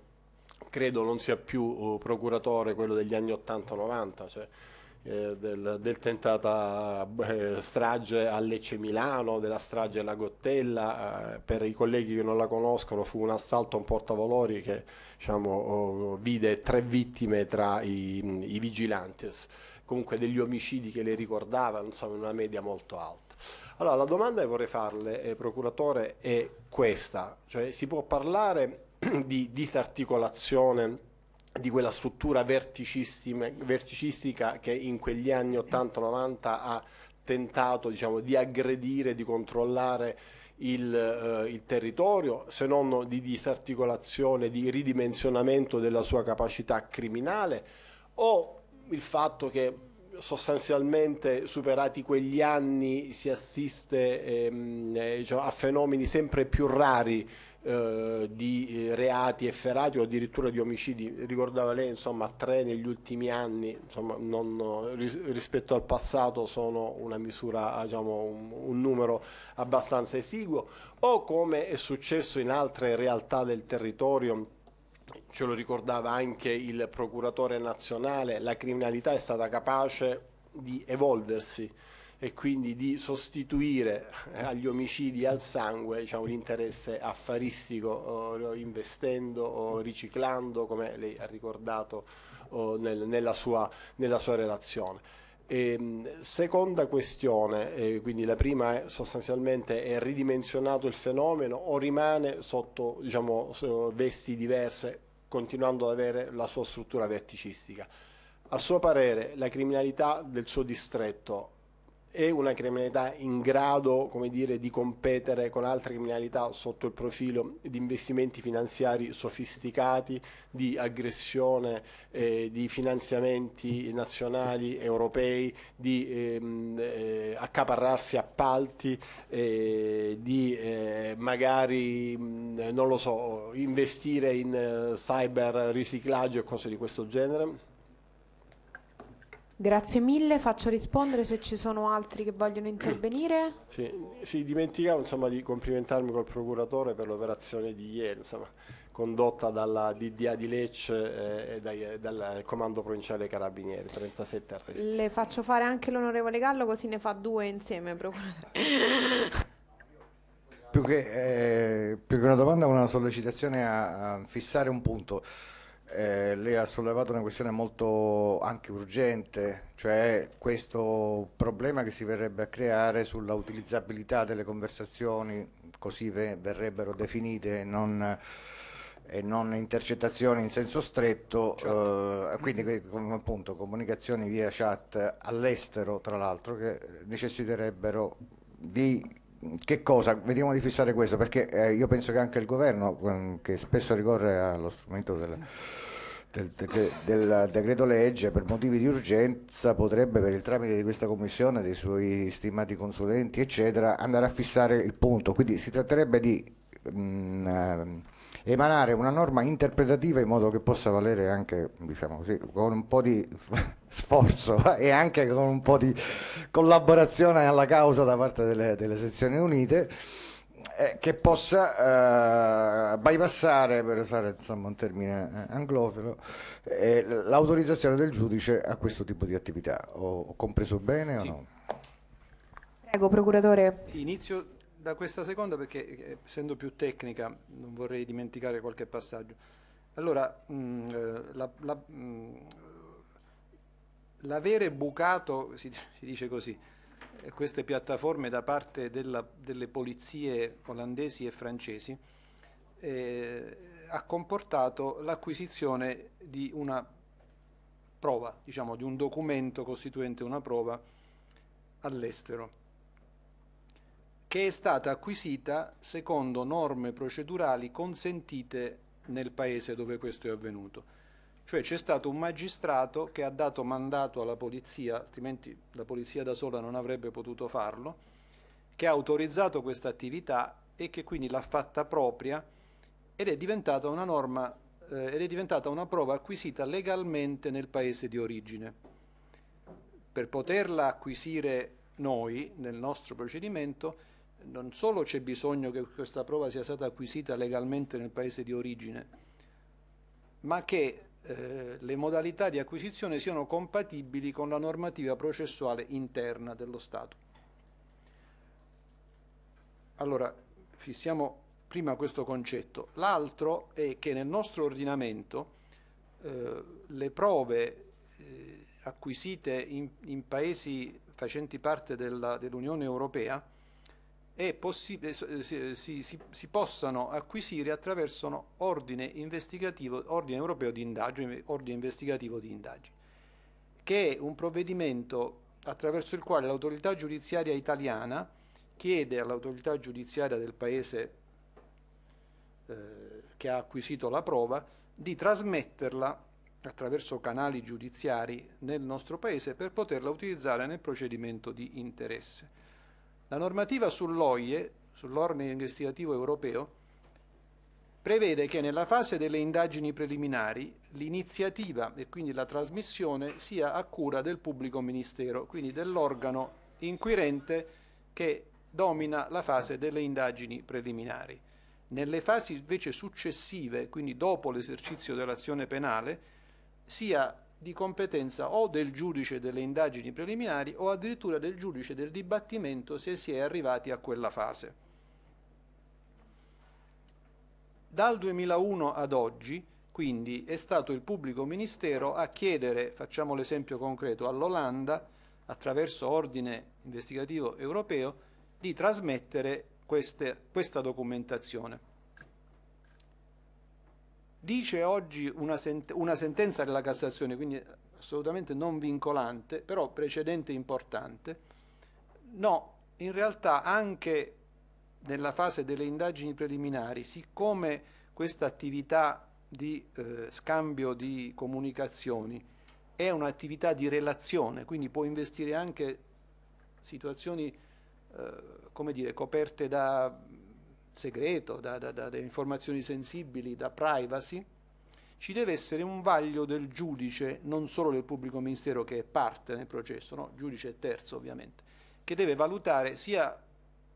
credo non sia più uh, procuratore quello degli anni 80-90, cioè eh, del, del, tentata eh, strage a Lecce Milano, della strage alla Gottella, eh, per i colleghi che non la conoscono fu un assalto a un portavalori che diciamo, oh, vide tre vittime tra i, i vigilantes, comunque degli omicidi che le ricordavano, insomma una media molto alta. Allora la domanda che vorrei farle, procuratore, è questa, cioè si può parlare di disarticolazione di quella struttura verticistica che in quegli anni 80-90 ha tentato diciamo, di aggredire, di controllare il, eh, il, territorio, se non di disarticolazione, di ridimensionamento della sua capacità criminale, o il fatto che sostanzialmente superati quegli anni si assiste ehm, eh, diciamo, a fenomeni sempre più rari eh, di eh, reati efferati o addirittura di omicidi, ricordava lei, insomma, tre negli ultimi anni, insomma, non, rispetto al passato sono una misura, ah, diciamo, un, un numero abbastanza esiguo, o come è successo in altre realtà del territorio, ce lo ricordava anche il procuratore nazionale, la criminalità è stata capace di evolversi e quindi di sostituire eh, agli omicidi al sangue diciamo, l'interesse affaristico eh, investendo o eh, riciclando come lei ha ricordato nel, nella, sua, nella sua relazione. E, ehm, seconda questione, eh, quindi la prima è sostanzialmente è ridimensionato il fenomeno o rimane sotto diciamo, vesti diverse continuando ad avere la sua struttura verticistica. A suo parere la criminalità del suo distretto è una criminalità in grado dire, di competere con altre criminalità sotto il profilo di investimenti finanziari sofisticati, di aggressione, eh, di finanziamenti nazionali, europei, di ehm, eh, accaparrarsi appalti, eh, di eh, magari mh, so, investire in eh, cyber riciclaggio e cose di questo genere? Grazie mille, faccio rispondere se ci sono altri che vogliono intervenire. Sì, sì dimenticavo insomma, di complimentarmi col procuratore per l'operazione di ieri, insomma, condotta dalla DDA di Lecce eh, e dai, eh, dal comando provinciale Carabinieri, 37 arresti. Le faccio fare anche l'onorevole Gallo così ne fa due insieme, procuratore. Più che, eh, più che, una domanda, una sollecitazione a, a fissare un punto eh, lei ha sollevato una questione molto anche urgente, cioè questo problema che si verrebbe a creare sulla utilizzabilità delle conversazioni, così verrebbero definite, non e non intercettazioni in senso stretto, certo. eh, quindi com appunto comunicazioni via chat all'estero, tra l'altro, che necessiterebbero di che cosa? Vediamo di fissare questo, perché eh, io penso che anche il governo, ehm, che spesso ricorre allo strumento del, del, del, del, decreto legge, per motivi di urgenza potrebbe, per il tramite di questa commissione, dei suoi stimati consulenti, eccetera, andare a fissare il punto. Quindi si tratterebbe di... Mh, mm, ehm, emanare una norma interpretativa in modo che possa valere anche, diciamo così, con un po' di sforzo e anche con un po' di collaborazione alla causa da parte delle, delle sezioni unite eh, che possa eh, bypassare, per usare insomma, un termine eh, anglofilo, eh, l'autorizzazione del giudice a questo tipo di attività. Ho, ho compreso bene sì. o no? Prego, procuratore. Sì, inizio da questa seconda perché eh, essendo più tecnica non vorrei dimenticare qualche passaggio. Allora, mh, mm, eh, la, la, mm, l'avere bucato, si, si, dice così, eh, queste piattaforme da parte della, delle polizie olandesi e francesi eh, ha comportato l'acquisizione di una prova, diciamo di un documento costituente una prova all'estero che è stata acquisita secondo norme procedurali consentite nel paese dove questo è avvenuto. Cioè c'è stato un magistrato che ha dato mandato alla polizia, altrimenti la polizia da sola non avrebbe potuto farlo, che ha autorizzato questa attività e che quindi l'ha fatta propria ed è diventata una norma eh, ed è diventata una prova acquisita legalmente nel paese di origine. Per poterla acquisire noi nel nostro procedimento non solo c'è bisogno che questa prova sia stata acquisita legalmente nel paese di origine, ma che eh, le modalità di acquisizione siano compatibili con la normativa processuale interna dello Stato. Allora, fissiamo prima questo concetto. L'altro è che nel nostro ordinamento eh, le prove eh, acquisite in, in, paesi facenti parte dell'Unione dell Europea eh, eh, eh, si, si, si, possano acquisire attraverso ordine, ordine europeo di indagini, ordine investigativo di indagini, che è un provvedimento attraverso il quale l'autorità giudiziaria italiana chiede all'autorità giudiziaria del paese eh, che ha acquisito la prova di trasmetterla attraverso canali giudiziari nel nostro paese per poterla utilizzare nel procedimento di interesse. La normativa sull'OIE, sull'ordine investigativo europeo, prevede che nella fase delle indagini preliminari l'iniziativa e quindi la trasmissione sia a cura del pubblico ministero, quindi dell'organo inquirente che domina la fase delle indagini preliminari. Nelle fasi invece successive, quindi dopo l'esercizio dell'azione penale, sia di competenza o del giudice delle indagini preliminari o addirittura del giudice del dibattimento se si è arrivati a quella fase. Dal 2001 ad oggi, quindi, è stato il pubblico ministero a chiedere, facciamo l'esempio concreto, all'Olanda, attraverso ordine investigativo europeo, di trasmettere queste, questa documentazione. Dice oggi una, sent- una sentenza della Cassazione, quindi assolutamente non vincolante, però precedente importante, no, in realtà anche nella fase delle indagini preliminari, siccome questa attività di eh, scambio di comunicazioni è un'attività di relazione, quindi può investire anche situazioni eh, come dire, coperte da segreto, da, da, da, da informazioni sensibili, da privacy, ci deve essere un vaglio del giudice, non solo del pubblico ministero che è parte nel processo, no? giudice terzo ovviamente, che deve valutare sia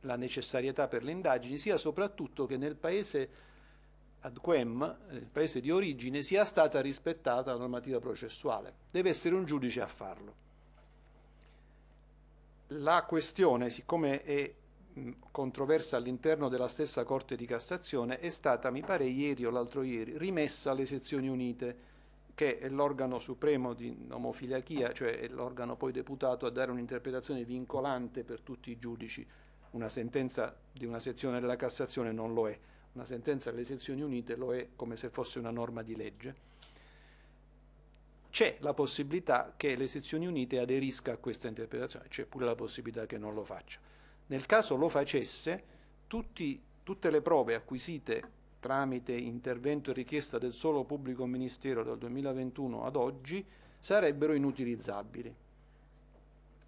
la necessarietà per le indagini, sia soprattutto che nel paese ad quem, eh, il paese di origine, sia stata rispettata la normativa processuale. Deve essere un giudice a farlo. La questione, siccome è controversa all'interno della stessa Corte di Cassazione è stata, mi pare ieri o l'altro ieri, rimessa alle sezioni unite, che è l'organo supremo di omofiliachia, cioè è l'organo poi deputato a dare un'interpretazione vincolante per tutti i giudici. Una sentenza di una sezione della Cassazione non lo è, una sentenza delle sezioni unite lo è come se fosse una norma di legge. C'è la possibilità che le sezioni unite aderisca a questa interpretazione, c'è pure la possibilità che non lo faccia. Nel caso lo facesse, tutti, tutte le prove acquisite tramite intervento e richiesta del solo pubblico ministero dal 2021 ad oggi sarebbero inutilizzabili.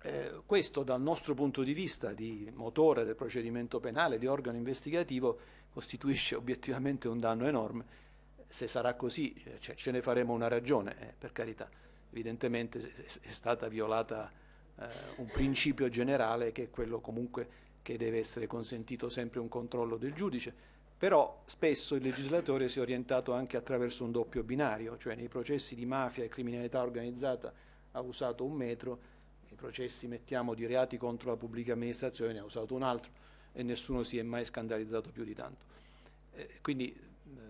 Eh, questo dal nostro punto di vista di motore del procedimento penale, di organo investigativo, costituisce obiettivamente un danno enorme. Se sarà così eh, cioè, ce ne faremo una ragione, eh, per carità. Evidentemente è stata violata eh, un principio generale che è quello comunque che deve essere consentito sempre un controllo del giudice, però spesso il legislatore si è orientato anche attraverso un doppio binario, cioè nei processi di mafia e criminalità organizzata ha usato un metro, nei processi mettiamo di reati contro la pubblica amministrazione ne ha usato un altro e nessuno si è mai scandalizzato più di tanto. Eh, quindi eh,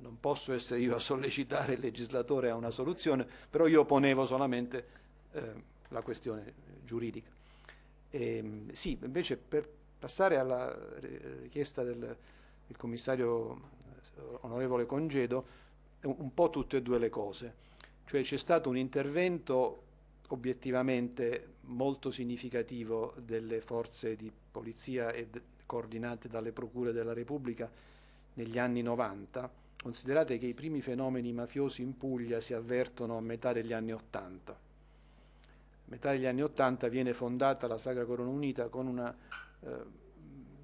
non posso essere io a sollecitare il legislatore a una soluzione, però io ponevo solamente eh, la questione giuridica. E, ehm, sì, invece per passare alla richiesta del, del commissario eh, onorevole Congedo, un po' tutte e due le cose, cioè c'è stato un intervento obiettivamente molto significativo delle forze di polizia e coordinate dalle procure della Repubblica negli anni 90. Considerate che i primi fenomeni mafiosi in Puglia si avvertono a metà degli anni 80 metà degli anni Ottanta viene fondata la Sacra Corona Unita con, una, eh,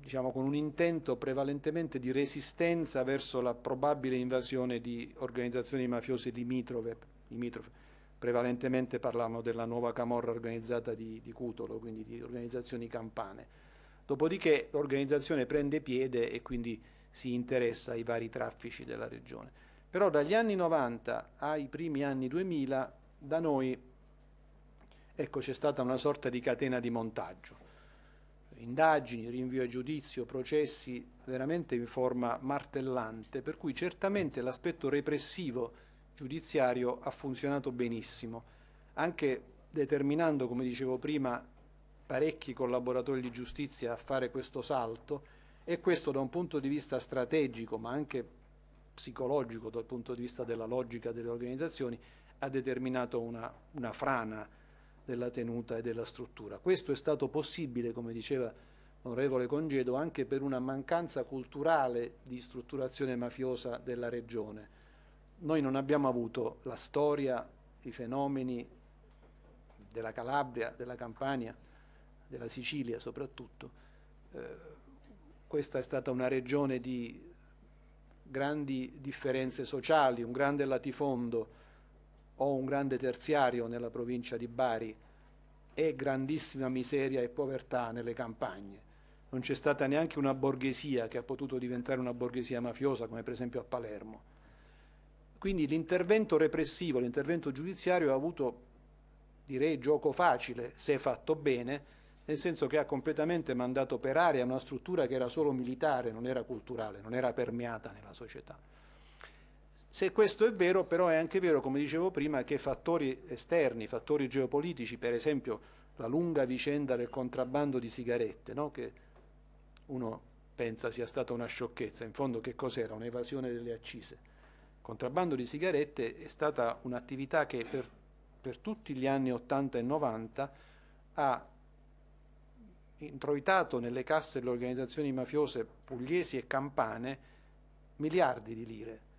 diciamo, con un intento prevalentemente di resistenza verso la probabile invasione di organizzazioni mafiose limitrofe, limitrofe. prevalentemente parlavano della nuova camorra organizzata di, di Cutolo, quindi di organizzazioni campane. Dopodiché l'organizzazione prende piede e quindi si interessa ai vari traffici della regione. Però dagli anni 90 ai primi anni 2000 da noi ecco c'è stata una sorta di catena di montaggio. Indagini, rinvio a giudizio, processi veramente in forma martellante, per cui certamente l'aspetto repressivo giudiziario ha funzionato benissimo, anche determinando, come dicevo prima, parecchi collaboratori di giustizia a fare questo salto e questo da un punto di vista strategico ma anche psicologico dal punto di vista della logica delle organizzazioni ha determinato una, una frana della tenuta e della struttura. Questo è stato possibile, come diceva l'onorevole Congedo, anche per una mancanza culturale di strutturazione mafiosa della regione. Noi non abbiamo avuto la storia, i fenomeni della Calabria, della Campania, della Sicilia soprattutto. Eh, questa è stata una regione di grandi differenze sociali, un grande latifondo, ho un grande terziario nella provincia di Bari e grandissima miseria e povertà nelle campagne. Non c'è stata neanche una borghesia che ha potuto diventare una borghesia mafiosa, come per esempio a Palermo. Quindi l'intervento repressivo, l'intervento giudiziario ha avuto, direi, gioco facile, se fatto bene, nel senso che ha completamente mandato per aria una struttura che era solo militare, non era culturale, non era permeata nella società. Se questo è vero, però è anche vero, come dicevo prima, che fattori esterni, fattori geopolitici, per esempio la lunga vicenda del contrabbando di sigarette, no? che uno pensa sia stata una sciocchezza, in fondo che cos'era? Un'evasione delle accise. Il contrabbando di sigarette è stata un'attività che per, per tutti gli anni 80 e 90 ha introitato nelle casse delle organizzazioni mafiose pugliesi e campane miliardi di lire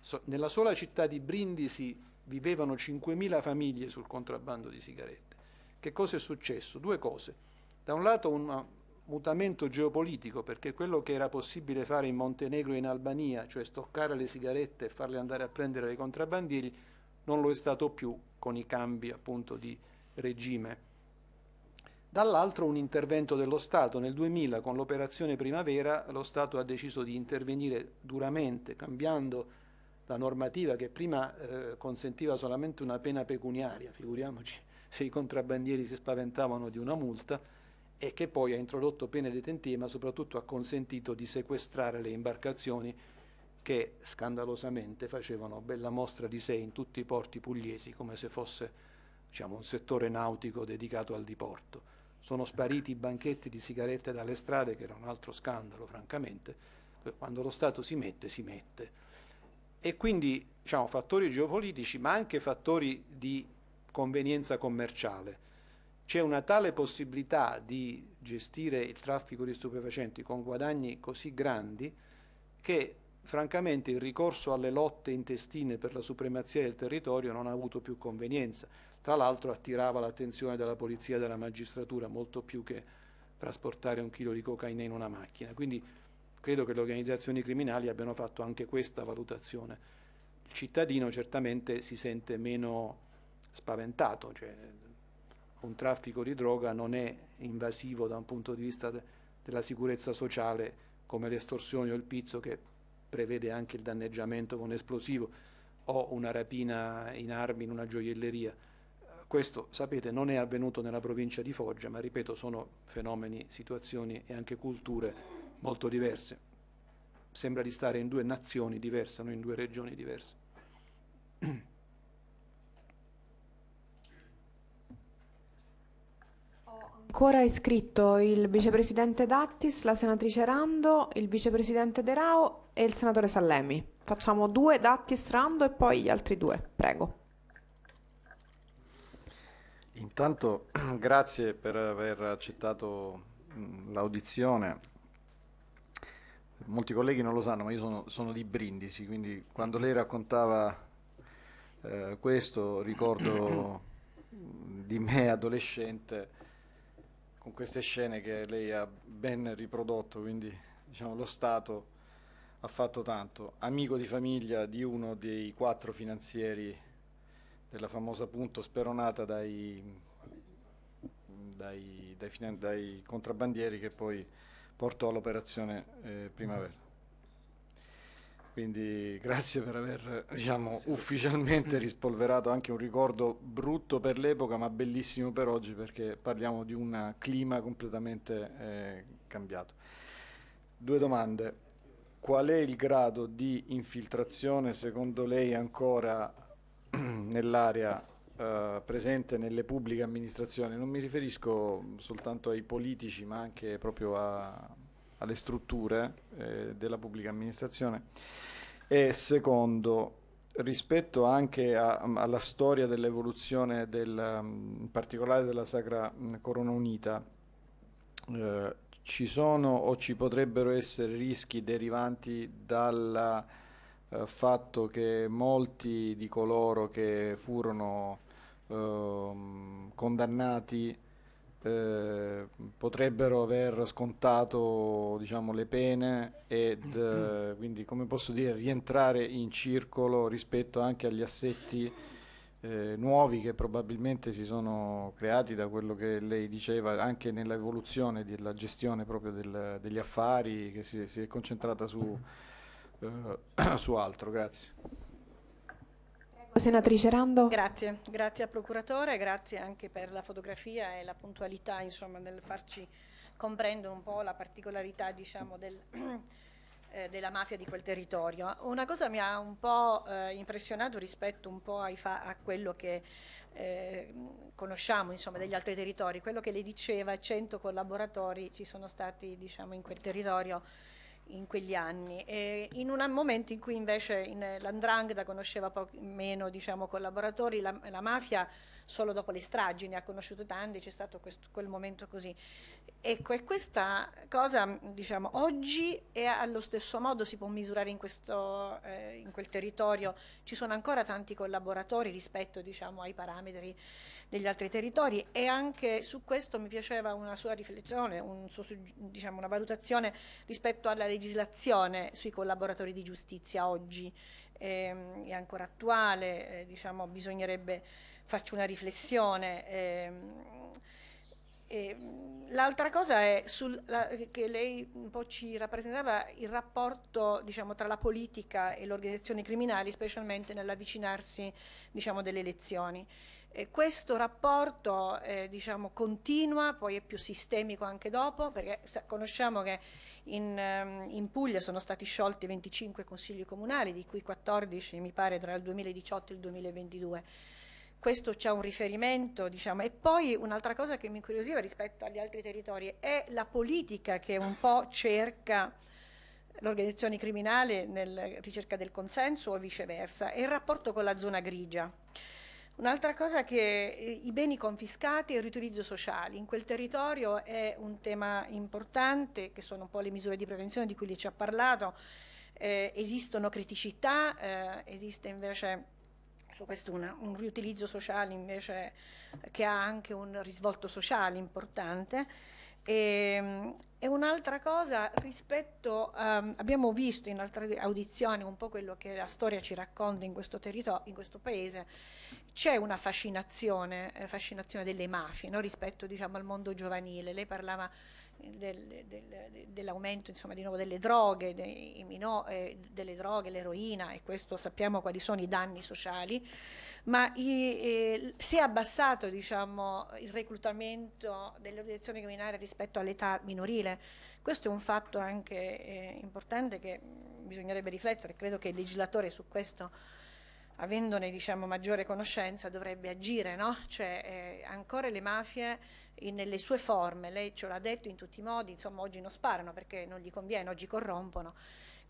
So, nella sola città di Brindisi vivevano 5.000 famiglie sul contrabbando di sigarette. Che cosa è successo? Due cose. Da un lato un uh, mutamento geopolitico, perché quello che era possibile fare in Montenegro e in Albania, cioè stoccare le sigarette e farle andare a prendere dai contrabbandieri, non lo è stato più con i cambi appunto di regime. Dall'altro un intervento dello Stato. Nel 2000 con l'operazione Primavera lo Stato ha deciso di intervenire duramente cambiando la normativa che prima eh, consentiva solamente una pena pecuniaria, figuriamoci se i contrabbandieri si spaventavano di una multa, e che poi ha introdotto pene detentive, ma soprattutto ha consentito di sequestrare le imbarcazioni che scandalosamente facevano bella mostra di sé in tutti i porti pugliesi, come se fosse diciamo, un settore nautico dedicato al diporto. Sono spariti i banchetti di sigarette dalle strade, che era un altro scandalo, francamente. Quando lo Stato si mette, si mette e quindi diciamo, fattori geopolitici ma anche fattori di convenienza commerciale. C'è una tale possibilità di gestire il traffico di stupefacenti con guadagni così grandi che francamente il ricorso alle lotte intestine per la supremazia del territorio non ha avuto più convenienza. Tra l'altro attirava l'attenzione della polizia e della magistratura molto più che trasportare un chilo di cocaina in una macchina. Quindi Credo che le organizzazioni criminali abbiano fatto anche questa valutazione. Il cittadino certamente si sente meno spaventato, cioè un traffico di droga non è invasivo da un punto di vista de della sicurezza sociale come l'estorsione o il pizzo che prevede anche il danneggiamento con esplosivo o una rapina in armi in una gioielleria. Questo, sapete, non è avvenuto nella provincia di Foggia, ma ripeto, sono fenomeni, situazioni e anche culture molto diverse. Sembra di stare in due nazioni diverse, non in due regioni diverse. ancora iscritto il vicepresidente Dattis, la senatrice Rando, il vicepresidente De Rao e il senatore Sallemi. Facciamo due Dattis, Rando e poi gli altri due, prego. Intanto grazie per aver accettato mm, l'audizione molti colleghi non lo sanno, ma io sono, sono di Brindisi, quindi quando lei raccontava eh, questo ricordo di me adolescente con queste scene che lei ha ben riprodotto, quindi diciamo, lo Stato ha fatto tanto. Amico di famiglia di uno dei quattro finanzieri della famosa punto speronata dai, dai, dai, dai contrabbandieri che poi portò all'operazione eh, Primavera. Quindi grazie per aver diciamo, sì. ufficialmente rispolverato anche un ricordo brutto per l'epoca ma bellissimo per oggi perché parliamo di un clima completamente eh, cambiato. Due domande. Qual è il grado di infiltrazione secondo lei ancora nell'area eh, presente nelle pubbliche amministrazioni, non mi riferisco soltanto ai politici ma anche proprio a, alle strutture eh, della pubblica amministrazione e secondo rispetto anche a, alla storia dell'evoluzione del, mm, in particolare della Sacra mm, Corona Unita eh, ci sono o ci potrebbero essere rischi derivanti dal eh, fatto che molti di coloro che furono Ehm, condannati eh, potrebbero aver scontato diciamo, le pene ed mm-hmm. eh, quindi come posso dire rientrare in circolo rispetto anche agli assetti eh, nuovi che probabilmente si sono creati da quello che lei diceva anche nell'evoluzione della gestione proprio del, degli affari che si, si è concentrata su, eh, su altro. Grazie. Senatrice Rando. Grazie, grazie al Procuratore, grazie anche per la fotografia e la puntualità insomma, nel farci comprendere un po' la particolarità diciamo, del, eh, della mafia di quel territorio. Una cosa mi ha un po' eh, impressionato rispetto un po' a quello che eh, conosciamo insomma, degli altri territori, quello che lei diceva, 100 collaboratori ci sono stati diciamo, in quel territorio in quegli anni, e in un momento in cui invece in, l'Andrangheta conosceva po- meno diciamo, collaboratori, la, la, mafia solo dopo le stragi ne ha conosciuto tanti, c'è stato questo, quel momento così. Ecco, e questa cosa diciamo, oggi è allo stesso modo si può misurare in, questo, eh, in quel territorio, ci sono ancora tanti collaboratori rispetto diciamo, ai parametri degli altri territori e anche su questo mi piaceva una sua riflessione, un suo, diciamo, una valutazione rispetto alla legislazione sui collaboratori di giustizia oggi ehm, è ancora attuale, eh, diciamo, bisognerebbe farci una riflessione. Ehm, ehm, l'altra cosa è sul, che lei un po' ci rappresentava il rapporto diciamo, tra la politica e le organizzazioni criminali, specialmente nell'avvicinarsi diciamo, delle elezioni. E questo rapporto eh, diciamo, continua, poi è più sistemico anche dopo, perché conosciamo che in, ehm, in, Puglia sono stati sciolti 25 consigli comunali, di cui 14 mi pare tra il 2018 e il 2022. Questo c'è un riferimento, diciamo. E poi un'altra cosa che mi incuriosiva rispetto agli altri territori è la politica che un po' cerca l'organizzazione criminale nella ricerca del consenso o viceversa, e il rapporto con la zona grigia. Un'altra cosa è che eh, i beni confiscati e il riutilizzo sociale in quel territorio è un tema importante, che sono un po' le misure di prevenzione di cui lei ci ha parlato. Eh, esistono criticità, eh, esiste invece su questo una, un riutilizzo sociale invece che ha anche un risvolto sociale importante. E, ehm, e un'altra cosa rispetto, um, abbiamo visto in altre audizioni un po' quello che la storia ci racconta in questo territorio, in questo paese, c'è una fascinazione, eh, fascinazione delle mafie no? rispetto diciamo, al mondo giovanile. Lei parlava eh, del, del, dell'aumento insomma, di nuovo delle droghe, dei, eh, delle droghe, l'eroina e questo sappiamo quali sono i danni sociali ma eh, si è abbassato diciamo, il reclutamento delle organizzazioni criminali rispetto all'età minorile. Questo è un fatto anche eh, importante che bisognerebbe riflettere, credo che il legislatore su questo avendone diciamo, maggiore conoscenza dovrebbe agire, no? cioè, eh, ancora le mafie in, nelle sue forme, lei ce l'ha detto in tutti i modi, insomma oggi non sparano perché non gli conviene, oggi corrompono,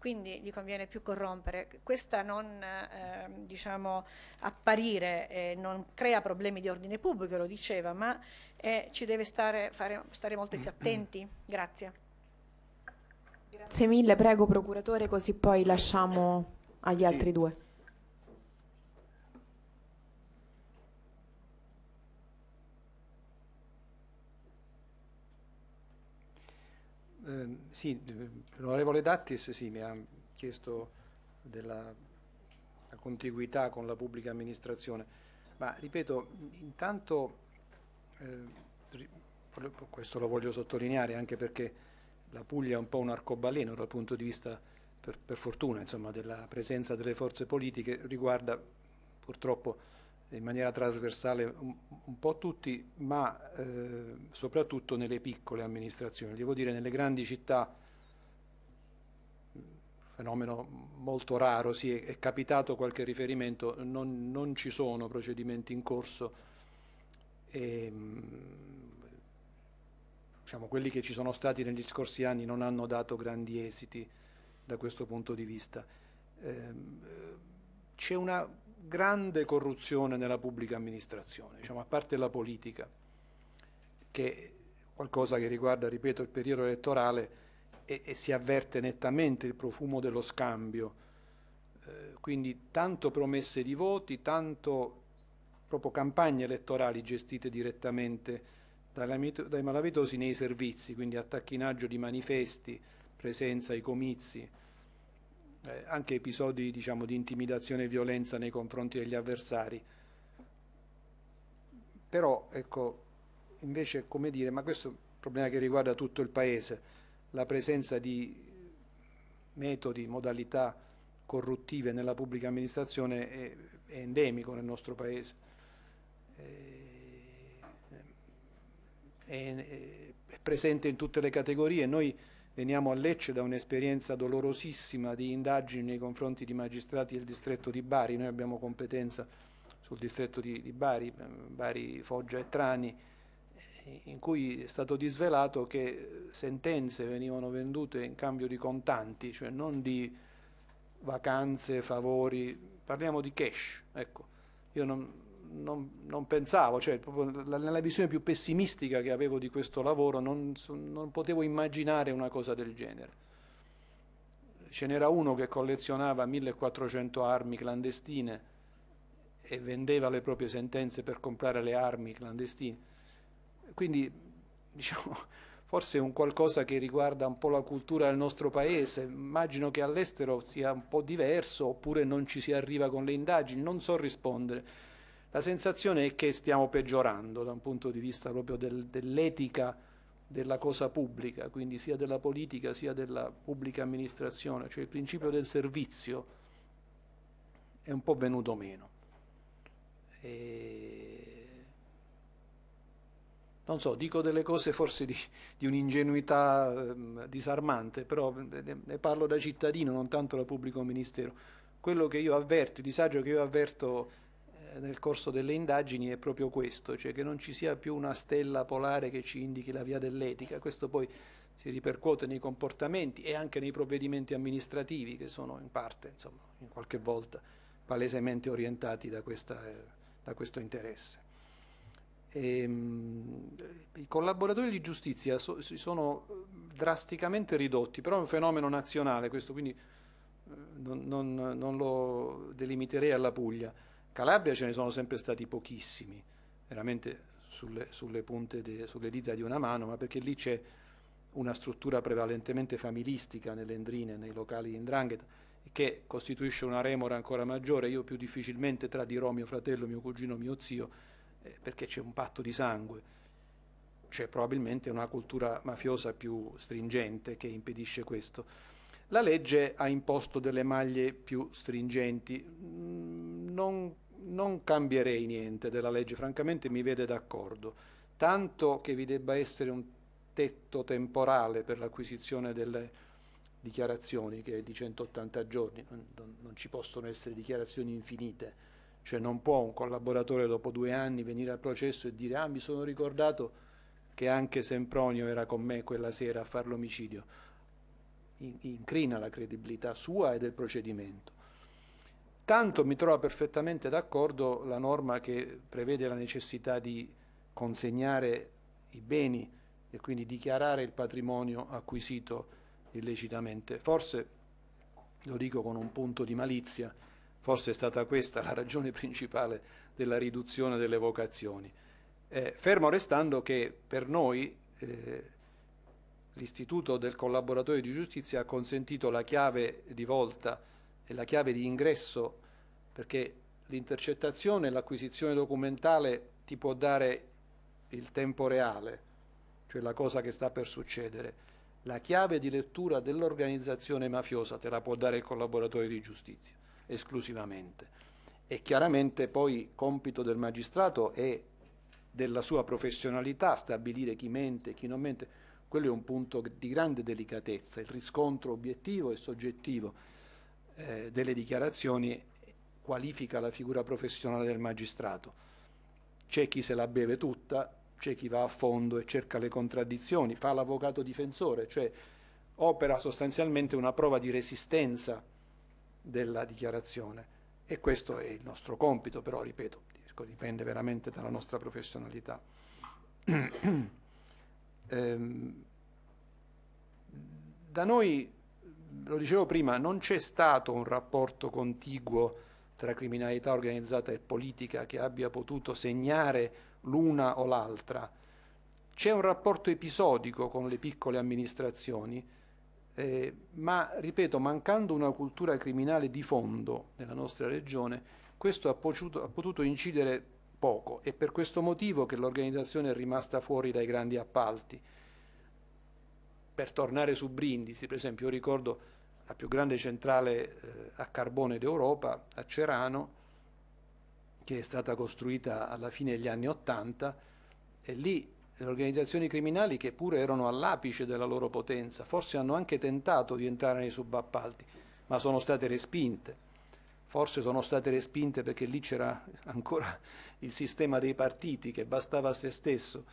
quindi gli conviene più corrompere. Questa non eh, diciamo, apparire eh, non crea problemi di ordine pubblico, lo diceva, ma eh, ci deve stare, fare, stare molto più attenti. Grazie. Grazie mille, prego procuratore, così poi lasciamo agli altri due. Ehm, sì, l'onorevole Dattis sì, mi ha chiesto della contiguità con la pubblica amministrazione, ma ripeto, intanto eh, questo lo voglio sottolineare anche perché la Puglia è un po' un arcobaleno dal punto di vista, per, per fortuna, insomma, della presenza delle forze politiche, riguarda purtroppo in maniera trasversale un, un po' tutti, ma eh, soprattutto nelle piccole amministrazioni. Devo dire, nelle grandi città, mm, fenomeno molto raro, sì, è, capitato qualche riferimento, non, non, ci sono procedimenti in corso. E, mm, diciamo, quelli che ci sono stati negli scorsi anni non hanno dato grandi esiti da questo punto di vista. Ehm, eh, c'è una grande corruzione nella pubblica amministrazione, diciamo, a parte la politica, che è qualcosa che riguarda, ripeto, il periodo elettorale e, e si avverte nettamente il profumo dello scambio. Eh, quindi tanto promesse di voti, tanto proprio campagne elettorali gestite direttamente dai malavitosi nei servizi, quindi attacchinaggio di manifesti, presenza ai comizi, eh, anche episodi diciamo, di intimidazione e violenza nei confronti degli avversari. Però, ecco, invece, come dire, ma questo è un problema che riguarda tutto il Paese, la presenza di metodi, modalità corruttive nella pubblica amministrazione è, è endemico nel nostro Paese. Eh, è, è presente in tutte le categorie. Noi Veniamo a Lecce da un'esperienza dolorosissima di indagini nei confronti di magistrati del distretto di Bari, noi abbiamo competenza sul distretto di, di Bari, eh, Bari, Foggia e Trani, in cui è stato disvelato che eh, sentenze venivano vendute in cambio di contanti, cioè non di vacanze, favori, parliamo di cash. Ecco, io non, non, non pensavo, cioè la, nella visione più pessimistica che avevo di questo lavoro non, non potevo immaginare una cosa del genere. Ce n'era uno che collezionava 1400 armi clandestine e vendeva le proprie sentenze per comprare le armi clandestine. Quindi, diciamo, forse è un qualcosa che riguarda un po' la cultura del nostro paese. Immagino che all'estero sia un po' diverso oppure non ci si arriva con le indagini, non so rispondere la sensazione è che stiamo peggiorando da un punto di vista proprio del, dell'etica della cosa pubblica, quindi sia della politica sia della pubblica amministrazione, cioè il principio del servizio è un po' venuto meno. E... Non so, dico delle cose forse di, di un'ingenuità ehm, disarmante, però ne parlo da cittadino, non tanto da pubblico ministero. Quello che io avverto, il disagio che io avverto nel corso delle indagini è proprio questo, cioè che non ci sia più una stella polare che ci indichi la via dell'etica. Questo poi si ripercuote nei comportamenti e anche nei provvedimenti amministrativi che sono in parte, insomma, in qualche volta palesemente orientati da, questa, eh, da questo interesse. E, ehm, I collaboratori di giustizia so, si sono eh, drasticamente ridotti, però è un fenomeno nazionale questo, quindi eh, non, non, non lo delimiterei alla Puglia. Calabria ce ne sono sempre stati pochissimi, veramente sulle, sulle punte, de, sulle dita di una mano, ma perché lì c'è una struttura prevalentemente familistica nelle endrine, nei locali di indrangheta, che costituisce una remora ancora maggiore. Io più difficilmente tradirò mio fratello, mio cugino, mio zio, eh, perché c'è un patto di sangue. C'è probabilmente una cultura mafiosa più stringente che impedisce questo. La legge ha imposto delle maglie più stringenti. Mm, non, non cambierei niente della legge, francamente mi vede d'accordo, tanto che vi debba essere un tetto temporale per l'acquisizione delle dichiarazioni che è di 180 giorni, non, non, ci possono essere dichiarazioni infinite, cioè non può un collaboratore dopo due anni venire al processo e dire ah mi sono ricordato che anche Sempronio era con me quella sera a fare l'omicidio, In, incrina la credibilità sua e del procedimento. Tanto mi trova perfettamente d'accordo la norma che prevede la necessità di consegnare i beni e quindi dichiarare il patrimonio acquisito illecitamente. Forse, lo dico con un punto di malizia, forse è stata questa la ragione principale della riduzione delle vocazioni. Eh, fermo restando che per noi eh, l'istituto del collaboratore di giustizia ha consentito la chiave di volta è la chiave di ingresso perché l'intercettazione e l'acquisizione documentale ti può dare il tempo reale, cioè la cosa che sta per succedere. La chiave di lettura dell'organizzazione mafiosa te la può dare il collaboratore di giustizia, esclusivamente. E chiaramente poi compito del magistrato è della sua professionalità stabilire chi mente e chi non mente. Quello è un punto di grande delicatezza, il riscontro obiettivo e soggettivo eh, delle dichiarazioni qualifica la figura professionale del magistrato. C'è chi se la beve tutta, c'è chi va a fondo e cerca le contraddizioni, fa l'avvocato difensore, cioè opera sostanzialmente una prova di resistenza della dichiarazione. E questo è il nostro compito, però, ripeto, dipende veramente dalla nostra professionalità. Ehm, da noi lo dicevo prima, non c'è stato un rapporto contiguo tra criminalità organizzata e politica che abbia potuto segnare l'una o l'altra. C'è un rapporto episodico con le piccole amministrazioni, eh, ma ripeto, mancando una cultura criminale di fondo nella nostra regione, questo ha potuto, ha potuto incidere poco. È per questo motivo che l'organizzazione è rimasta fuori dai grandi appalti per tornare su Brindisi, per esempio, io ricordo la più grande centrale eh, a carbone d'Europa, a Cerano, che è stata costruita alla fine degli anni Ottanta e lì le organizzazioni criminali che pure erano all'apice della loro potenza, forse hanno anche tentato di entrare nei subappalti, ma sono state respinte. Forse sono state respinte perché lì c'era ancora il sistema dei partiti che bastava a se stesso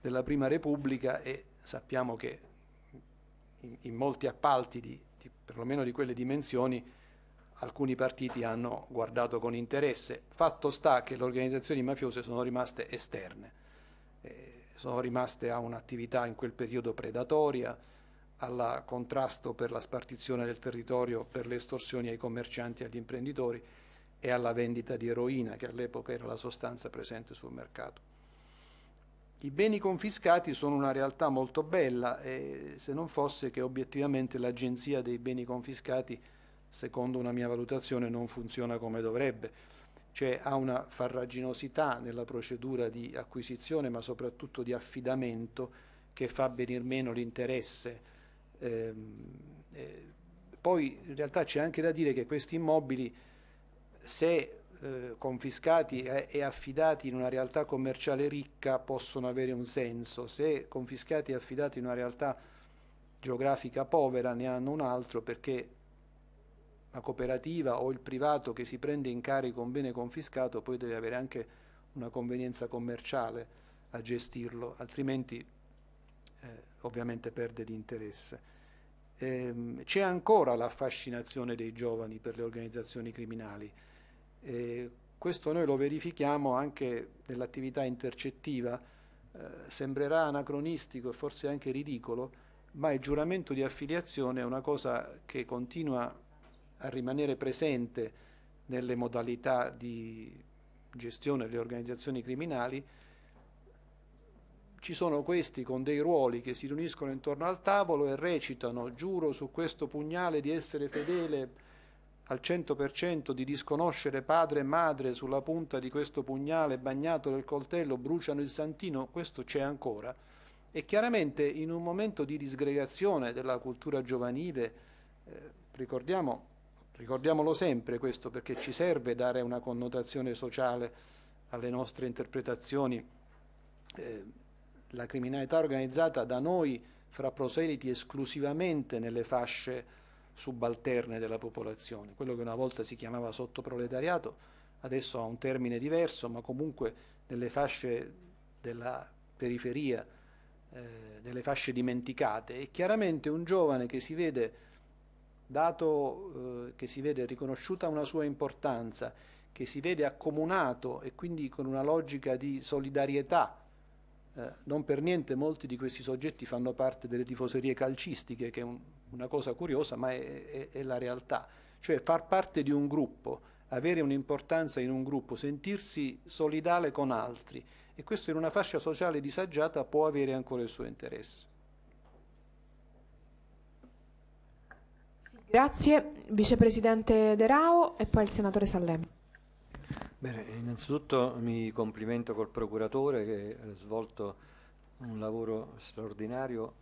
della Prima Repubblica e sappiamo che in, in molti appalti di perlomeno di quelle dimensioni, alcuni partiti hanno guardato con interesse. Fatto sta che le organizzazioni mafiose sono rimaste esterne, eh, sono rimaste a un'attività in quel periodo predatoria, al contrasto per la spartizione del territorio, per le estorsioni ai commercianti e agli imprenditori e alla vendita di eroina, che all'epoca era la sostanza presente sul mercato. I beni confiscati sono una realtà molto bella, eh, se non fosse che obiettivamente l'agenzia dei beni confiscati, secondo una mia valutazione, non funziona come dovrebbe. Cioè ha una farraginosità nella procedura di acquisizione, ma soprattutto di affidamento, che fa venir meno l'interesse. Eh, eh, poi in realtà c'è anche da dire che questi immobili, se eh, confiscati e, eh, e affidati in una realtà commerciale ricca possono avere un senso, se confiscati e affidati in una realtà geografica povera ne hanno un altro perché la cooperativa o il privato che si prende in carico un bene confiscato poi deve avere anche una convenienza commerciale a gestirlo, altrimenti eh, ovviamente perde di interesse. Ehm, c'è ancora la fascinazione dei giovani per le organizzazioni criminali. E questo noi lo verifichiamo anche nell'attività intercettiva. Eh, sembrerà anacronistico e forse anche ridicolo, ma il giuramento di affiliazione è una cosa che continua a rimanere presente nelle modalità di gestione delle organizzazioni criminali, ci sono questi con dei ruoli che si riuniscono intorno al tavolo e recitano giuro su questo pugnale di essere fedele al 100% di disconoscere padre e madre sulla punta di questo pugnale bagnato del coltello, bruciano il santino, questo c'è ancora. E chiaramente in un momento di disgregazione della cultura giovanile, eh, ricordiamo, ricordiamolo sempre questo perché ci serve dare una connotazione sociale alle nostre interpretazioni, eh, la criminalità organizzata da noi fra proseliti esclusivamente nelle fasce subalterne della popolazione, quello che una volta si chiamava sottoproletariato, adesso ha un termine diverso, ma comunque delle fasce della periferia, eh, delle fasce dimenticate. E chiaramente un giovane che si vede, dato, eh, che si vede riconosciuta una sua importanza, che si vede accomunato e quindi con una logica di solidarietà eh, non per niente molti di questi soggetti fanno parte delle tifoserie calcistiche, che è un, una cosa curiosa, ma è, è, è, la realtà. Cioè far parte di un gruppo, avere un'importanza in un gruppo, sentirsi solidale con altri, e questo in una fascia sociale disagiata può avere ancora il suo interesse. grazie, Vicepresidente De Rao e poi il Senatore Sallemi. Bene, innanzitutto mi complimento col procuratore che ha svolto un lavoro straordinario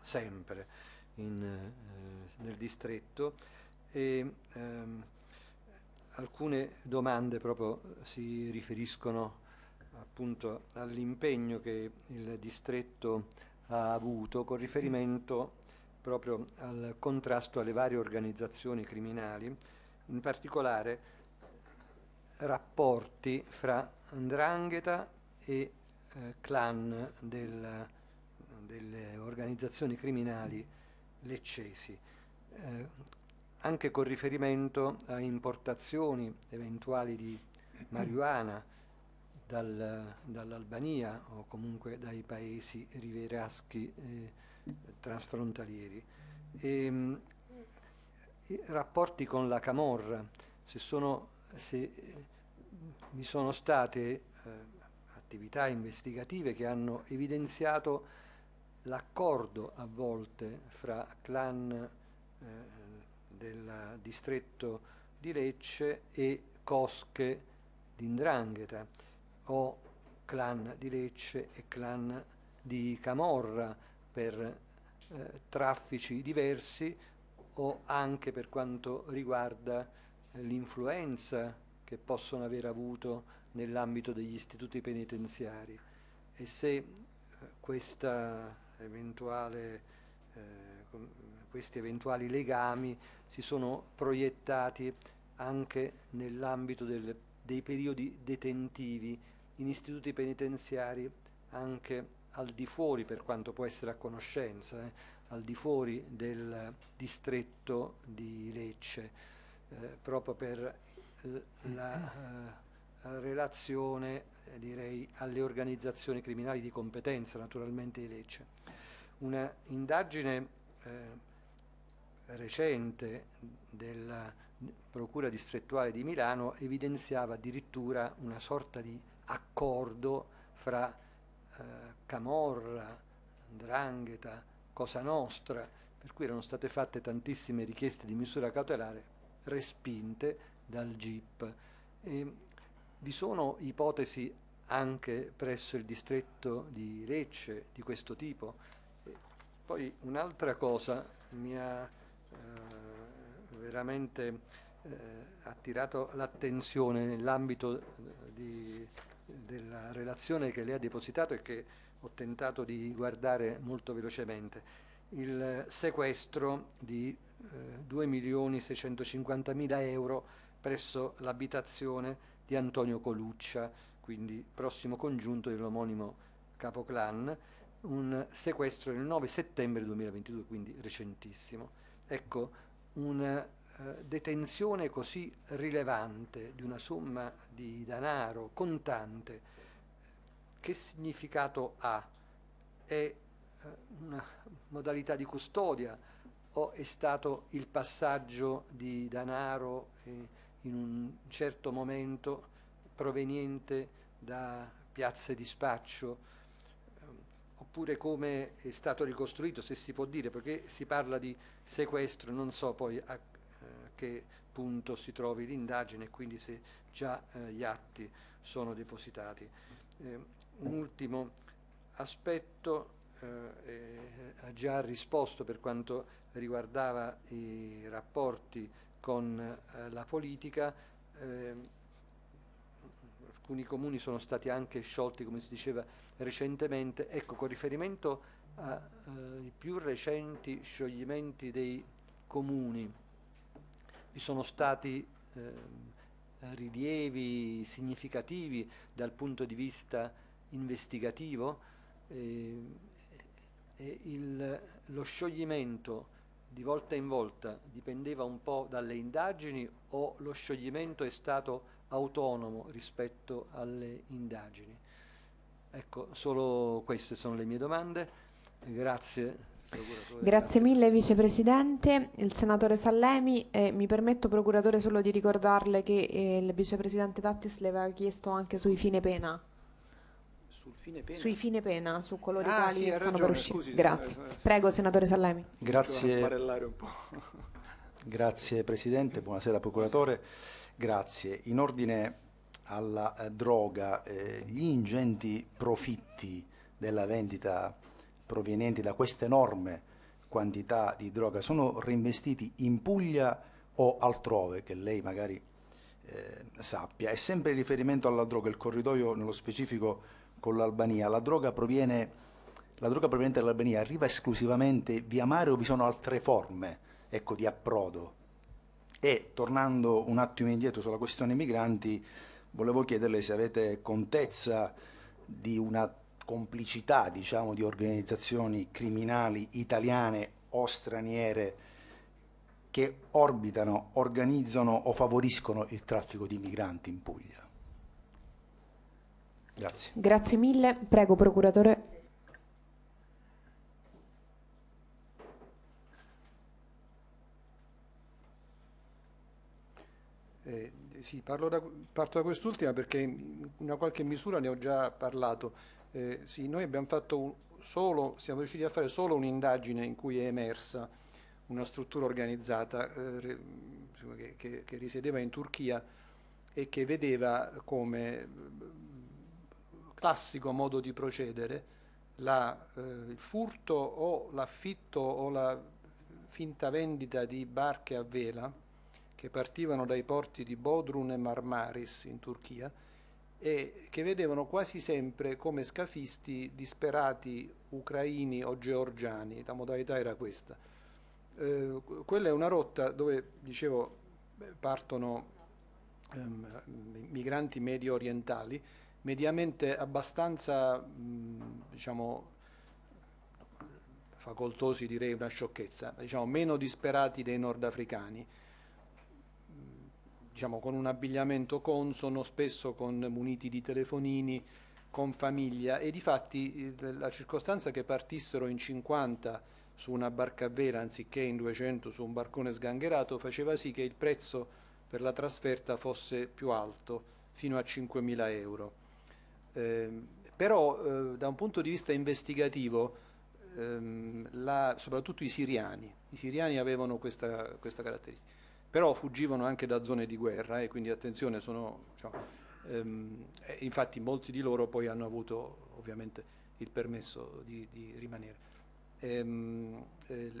sempre in, eh, nel distretto e ehm, alcune domande proprio si riferiscono appunto all'impegno che il distretto ha avuto con riferimento proprio al contrasto alle varie organizzazioni criminali, in particolare rapporti fra 'ndrangheta e eh, clan del, delle organizzazioni criminali leccesi, eh, anche con riferimento a importazioni eventuali di marijuana dal, dall'Albania o comunque dai paesi rivieraschi eh, trasfrontalieri. E, ehm, mh, rapporti con la Camorra, si sono se vi eh, sono state eh, attività investigative che hanno evidenziato l'accordo a volte fra clan eh, del distretto di Lecce e cosche di Ndrangheta o clan di Lecce e clan di Camorra per eh, traffici diversi o anche per quanto riguarda l'influenza che possono aver avuto nell'ambito degli istituti penitenziari e se eh, questa eventuale eh, questi eventuali legami si sono proiettati anche nell'ambito dei periodi detentivi in istituti penitenziari anche al di fuori, per quanto può essere a conoscenza, eh, al di fuori del distretto di Lecce. Eh, proprio per la eh, relazione eh, direi, alle organizzazioni criminali di competenza naturalmente di Lecce. Una indagine recente della Procura distrettuale di Milano evidenziava addirittura una sorta di accordo fra Camorra, Drangheta, Cosa Nostra, per cui erano state fatte tantissime richieste di misura cautelare respinte dal GIP. E vi sono ipotesi anche presso il distretto di Lecce di questo tipo. E poi un'altra cosa mi ha eh, veramente eh, attirato l'attenzione nell'ambito eh, della relazione che lei ha depositato e che ho tentato di guardare molto velocemente, il sequestro di 2.650.000 eh, euro presso l'abitazione di Antonio Coluccia, quindi prossimo congiunto dell'omonimo capoclan, un sequestro del 9 settembre 2022, quindi recentissimo. Ecco, una eh, detenzione così rilevante di una somma di denaro contante, che significato ha? È eh, una modalità di custodia, o è stato il passaggio di denaro eh, in un certo momento proveniente da piazze di spaccio, eh, oppure come è stato ricostruito, se si può dire, perché si parla di sequestro, non so poi a, eh, che punto si trovi l'indagine e quindi se già eh, gli atti sono depositati. un ultimo aspetto ha già risposto per quanto riguardava i rapporti con eh, la politica, eh, alcuni comuni sono stati anche sciolti, come si diceva recentemente. Ecco, con riferimento ai eh, più recenti scioglimenti dei comuni, vi sono stati ehm, rilievi significativi dal punto di vista investigativo. Ehm, il, lo scioglimento di volta in volta dipendeva un po' dalle indagini o lo scioglimento è stato autonomo rispetto alle indagini? Ecco, solo queste sono le mie domande. Grazie. Grazie mille Vicepresidente, il Senatore Sallemi, eh, mi permetto Procuratore solo di ricordarle che eh, il Vicepresidente Tattis le aveva chiesto anche sui fine pena sul fine pena. sui fine pena, su coloro i ah, quali sì, stanno ragione, per uscire. Scusi, Grazie. Senatore. Eh, eh. Prego, senatore Sallemi. Grazie. Grazie Presidente, buonasera Procuratore. Grazie. In ordine alla eh, droga, eh, gli ingenti profitti della vendita provenienti da questa enorme quantità di droga sono reinvestiti in Puglia o altrove, che lei magari eh, sappia. E sempre in riferimento alla droga, il corridoio nello specifico con l'Albania. La droga proviene la droga proveniente dall'Albania arriva esclusivamente via mare o vi sono altre forme ecco, di approdo? E tornando un attimo indietro sulla questione migranti, volevo chiederle se avete contezza di una complicità diciamo, di organizzazioni criminali italiane o straniere che orbitano, organizzano o favoriscono il traffico di migranti in Puglia. Grazie. Grazie mille. Prego, procuratore. Eh, sì, da, parto da quest'ultima perché in una qualche misura ne ho già parlato. Eh, sì, noi abbiamo fatto solo, siamo riusciti a fare solo un'indagine in cui è emersa una struttura organizzata eh, che, che, che risiedeva in Turchia e che vedeva come classico modo di procedere, la, eh, il furto o l'affitto o la finta vendita di barche a vela che partivano dai porti di Bodrum e Marmaris in Turchia e che vedevano quasi sempre come scafisti disperati ucraini o georgiani, la modalità era questa. Eh, quella è una rotta dove, dicevo, partono ehm, migranti medio orientali mediamente abbastanza mh, diciamo, facoltosi direi una sciocchezza, diciamo, meno disperati dei nordafricani, diciamo, con un abbigliamento consono, spesso con muniti di telefonini, con famiglia e di fatti la circostanza che partissero in 50 su una barca a vela anziché in 200 su un barcone sgangherato faceva sì che il prezzo per la trasferta fosse più alto, fino a 5.000 euro. Ehm, però eh, da un punto di vista investigativo, ehm, la, soprattutto i siriani, i siriani avevano questa, questa, caratteristica, però fuggivano anche da zone di guerra e quindi attenzione, sono, diciamo, ehm, eh, infatti molti di loro poi hanno avuto ovviamente il permesso di, di rimanere. Ehm, eh,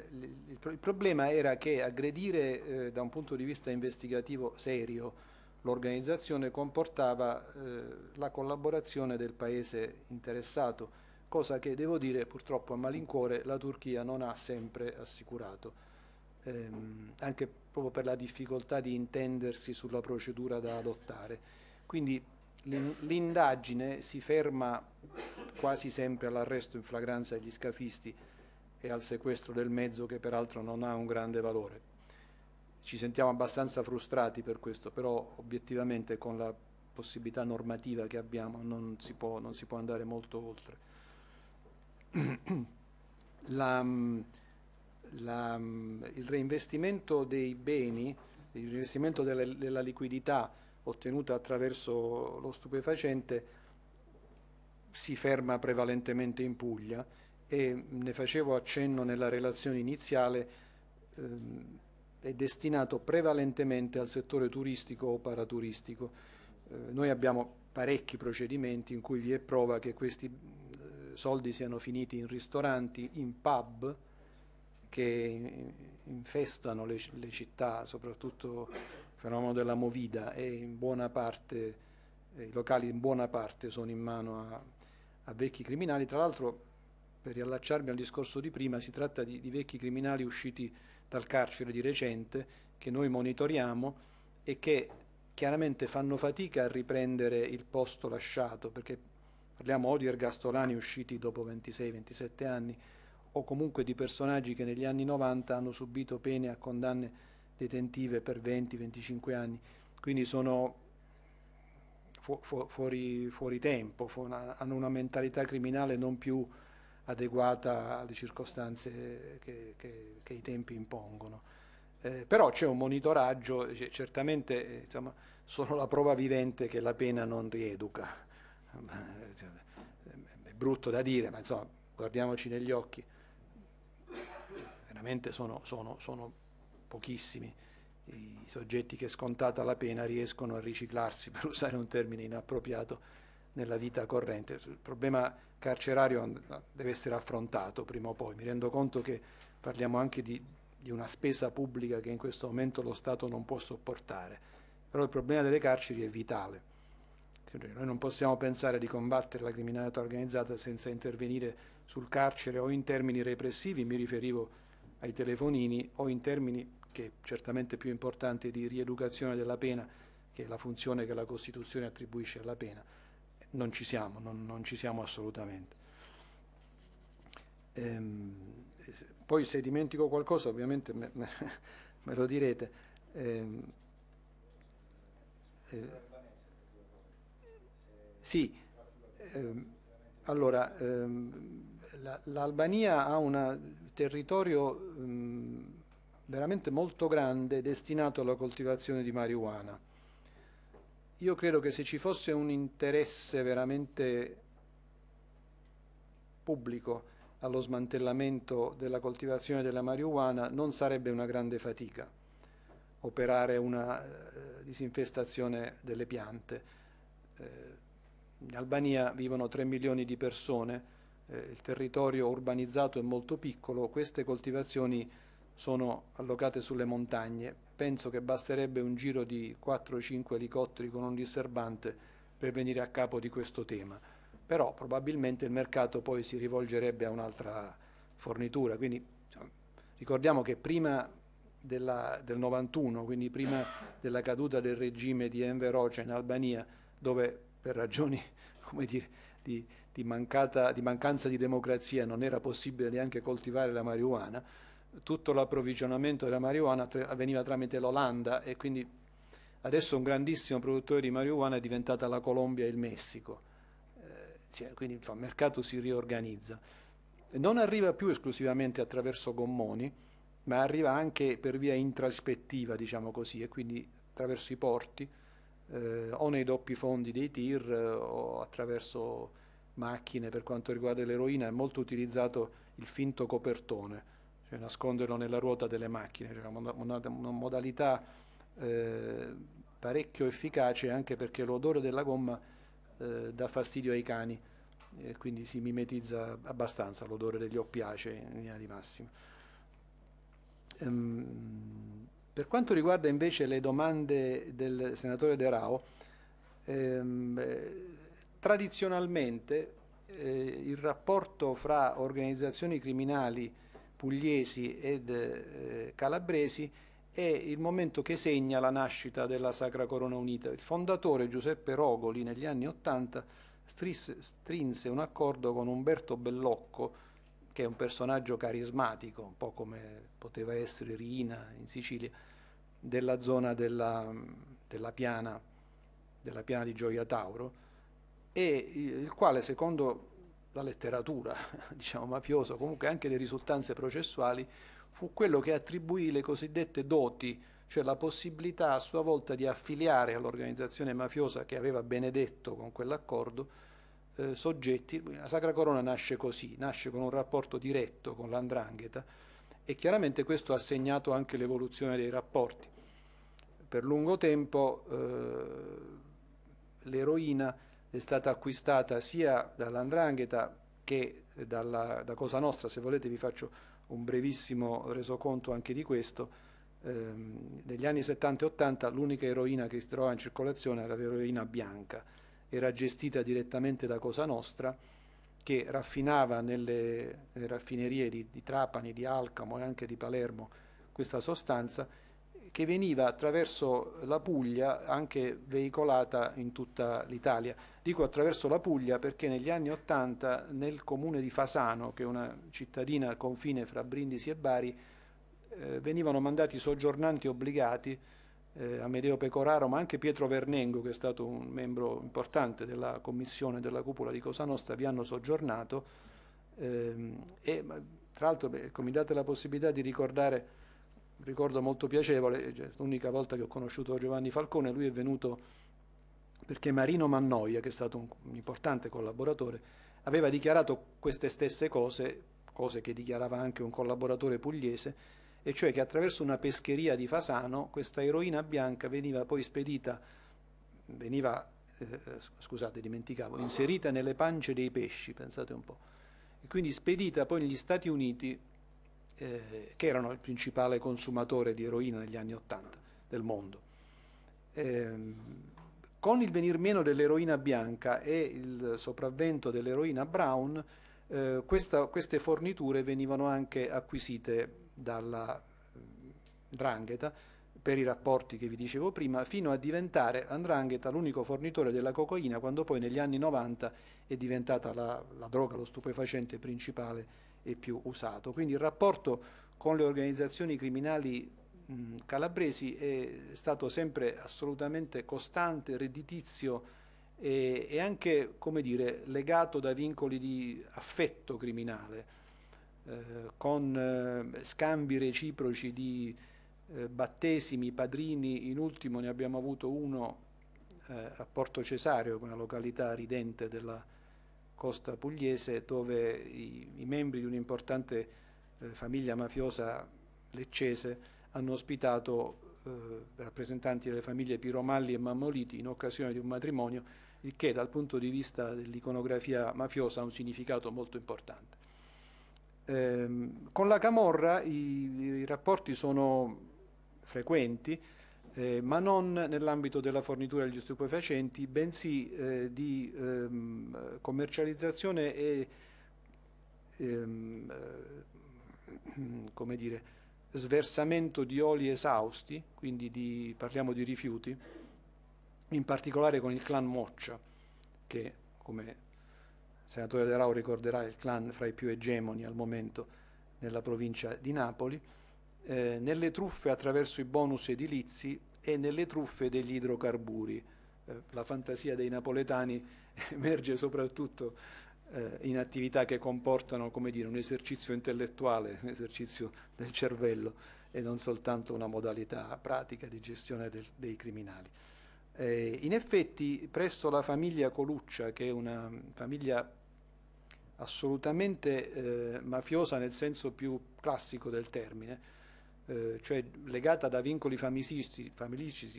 il, problema era che aggredire eh, da un punto di vista investigativo serio L'organizzazione comportava eh, la collaborazione del paese interessato, cosa che devo dire purtroppo a malincuore la Turchia non ha sempre assicurato, ehm, anche proprio per la difficoltà di intendersi sulla procedura da adottare. Quindi l'indagine si ferma quasi sempre all'arresto in flagranza degli scafisti e al sequestro del mezzo che peraltro non ha un grande valore ci sentiamo abbastanza frustrati per questo, però obiettivamente con la possibilità normativa che abbiamo non si può, non si può andare molto oltre. La, mm, la, mm, il reinvestimento dei beni, il reinvestimento della, della liquidità ottenuta attraverso lo stupefacente si ferma prevalentemente in Puglia e ne facevo accenno nella relazione iniziale. Ehm, è destinato prevalentemente al settore turistico o paraturistico. Eh, noi abbiamo parecchi procedimenti in cui vi è prova che questi eh, soldi siano finiti in ristoranti, in pub che infestano le, le città, soprattutto il fenomeno della movida e in buona parte, eh, i locali in buona parte sono in mano a, a vecchi criminali. Tra l'altro, per riallacciarmi al discorso di prima, si tratta di, di vecchi criminali usciti dal carcere di recente, che noi monitoriamo e che chiaramente fanno fatica a riprendere il posto lasciato, perché parliamo o di ergastolani usciti dopo 26-27 anni, o comunque di personaggi che negli anni 90 hanno subito pene a condanne detentive per 20-25 anni, quindi sono fu- fu- fuori, fuori, tempo, fu- hanno una mentalità criminale non più adeguata alle circostanze che, che, che i tempi impongono. Eh, però c'è un monitoraggio, cioè, certamente eh, insomma, sono la prova vivente che la pena non rieduca. Eh, cioè, è brutto da dire, ma insomma, guardiamoci negli occhi. Veramente sono, sono, sono pochissimi i soggetti che scontata la pena riescono a riciclarsi, per usare un termine inappropriato, nella vita corrente. Il problema carcerario ah, deve essere affrontato prima o poi. Mi rendo conto che parliamo anche di, di una spesa pubblica che in questo momento lo Stato non può sopportare, però il problema delle carceri è vitale. Cioè, noi non possiamo pensare di combattere la criminalità organizzata senza intervenire sul carcere o in termini repressivi, mi riferivo ai telefonini, o in termini che è certamente più importante di rieducazione della pena, che è la funzione che la Costituzione attribuisce alla pena non ci siamo, non, non ci siamo assolutamente. Ehm, poi se dimentico qualcosa ovviamente me, me, me lo direte. Ehm, eh, sì, ehm, allora ehm, l'Albania ha un territorio ehm, veramente molto grande destinato alla coltivazione di marijuana io credo che se ci fosse un interesse veramente pubblico allo smantellamento della coltivazione della marijuana non sarebbe una grande fatica operare una eh, disinfestazione delle piante. Eh, in Albania vivono 3 milioni di persone, eh, il territorio urbanizzato è molto piccolo, queste coltivazioni sono allocate sulle montagne, penso che basterebbe un giro di 4-5 elicotteri con un disturbante per venire a capo di questo tema. Però probabilmente il mercato poi si rivolgerebbe a un'altra fornitura. Quindi ricordiamo che prima della, del 91, quindi prima della caduta del regime di Enver Hoxha in Albania, dove per ragioni dire, di, di, mancata, di mancanza di democrazia non era possibile neanche coltivare la marijuana, tutto l'approvvigionamento della marijuana tra- avveniva tramite l'Olanda e quindi adesso un grandissimo produttore di marijuana è diventata la Colombia e il Messico, eh, cioè, quindi il mercato si riorganizza. Non arriva più esclusivamente attraverso gommoni, ma arriva anche per via intraspettiva, diciamo così, e quindi attraverso i porti eh, o nei doppi fondi dei tir o attraverso macchine per quanto riguarda l'eroina è molto utilizzato il finto copertone cioè nasconderlo nella ruota delle macchine, cioè una, una, modalità eh, parecchio efficace anche perché l'odore della gomma eh, dà fastidio ai cani e quindi si mimetizza abbastanza l'odore degli oppiacei in linea di massima. Ehm, per quanto riguarda invece le domande del senatore De Rao, ehm, tradizionalmente eh, il rapporto fra organizzazioni criminali pugliesi ed eh, calabresi è il momento che segna la nascita della Sacra Corona Unita. Il fondatore Giuseppe Rogoli negli anni Ottanta strinse un accordo con Umberto Bellocco, che è un personaggio carismatico, un po' come poteva essere Rina in Sicilia, della zona della, della, piana, della piana di Gioia Tauro, e il quale secondo la letteratura diciamo, mafiosa, comunque anche le risultanze processuali, fu quello che attribuì le cosiddette doti, cioè la possibilità a sua volta di affiliare all'organizzazione mafiosa che aveva benedetto con quell'accordo eh, soggetti. La Sacra Corona nasce così, nasce con un rapporto diretto con l'andrangheta e chiaramente questo ha segnato anche l'evoluzione dei rapporti. Per lungo tempo eh, l'eroina è stata acquistata sia dall'Andrangheta che dalla, da Cosa Nostra, se volete vi faccio un brevissimo resoconto anche di questo. Ehm, negli anni 70 e 80 l'unica eroina che si trovava in circolazione era l'eroina bianca, era gestita direttamente da Cosa Nostra che raffinava nelle, raffinerie di, di Trapani, di Alcamo e anche di Palermo questa sostanza che veniva attraverso la Puglia anche veicolata in tutta l'Italia. Dico attraverso la Puglia perché negli anni Ottanta nel comune di Fasano, che è una cittadina al confine fra Brindisi e Bari, eh, venivano mandati soggiornanti obbligati eh, Amedeo Pecoraro, ma anche Pietro Vernengo, che è stato un membro importante della commissione della cupola di Cosa Nostra, vi hanno soggiornato. Ehm, e, tra l'altro, mi date la possibilità di ricordare ricordo molto piacevole, cioè, l'unica volta che ho conosciuto Giovanni Falcone, lui è venuto perché Marino Mannoia, che è stato un, un importante collaboratore, aveva dichiarato queste stesse cose, cose che dichiarava anche un collaboratore pugliese, e cioè che attraverso una pescheria di Fasano questa eroina bianca veniva poi spedita, veniva, eh, scusate dimenticavo, inserita nelle pance dei pesci, pensate un po', e quindi spedita poi negli Stati Uniti eh, che erano il principale consumatore di eroina negli anni Ottanta del mondo. Eh, con il venir meno dell'eroina bianca e il sopravvento dell'eroina brown, eh, questa, queste forniture venivano anche acquisite dalla eh, Drangheta per i rapporti che vi dicevo prima, fino a diventare Andrangheta l'unico fornitore della cocaina, quando poi negli anni 90 è diventata la, la droga, lo stupefacente principale e più usato. Quindi il rapporto con le organizzazioni criminali mh, calabresi è stato sempre assolutamente costante, redditizio e, e anche dire, legato da vincoli di affetto criminale, eh, con eh, scambi reciproci di eh, battesimi, padrini, in ultimo ne abbiamo avuto uno eh, a Porto Cesareo, una località ridente della città, costa pugliese dove i, i membri di un'importante eh, famiglia mafiosa leccese hanno ospitato eh, rappresentanti delle famiglie Piromalli e Mammoliti in occasione di un matrimonio, il che dal punto di vista dell'iconografia mafiosa ha un significato molto importante. Ehm, con la Camorra i, i rapporti sono frequenti, eh, ma non nell'ambito della fornitura degli stupefacenti, bensì eh, di ehm, commercializzazione e ehm, eh, come dire, sversamento di oli esausti, quindi di, parliamo di rifiuti, in particolare con il clan Moccia, che come senatore De Rao ricorderà è il clan fra i più egemoni al momento nella provincia di Napoli, eh, nelle truffe attraverso i bonus edilizi e nelle truffe degli idrocarburi. Eh, la fantasia dei napoletani emerge soprattutto eh, in attività che comportano dire, un esercizio intellettuale, un esercizio del cervello e non soltanto una modalità pratica di gestione del, dei criminali. Eh, in effetti, presso la famiglia Coluccia, che è una famiglia assolutamente eh, mafiosa nel senso più classico del termine, eh, cioè legata da vincoli familistici,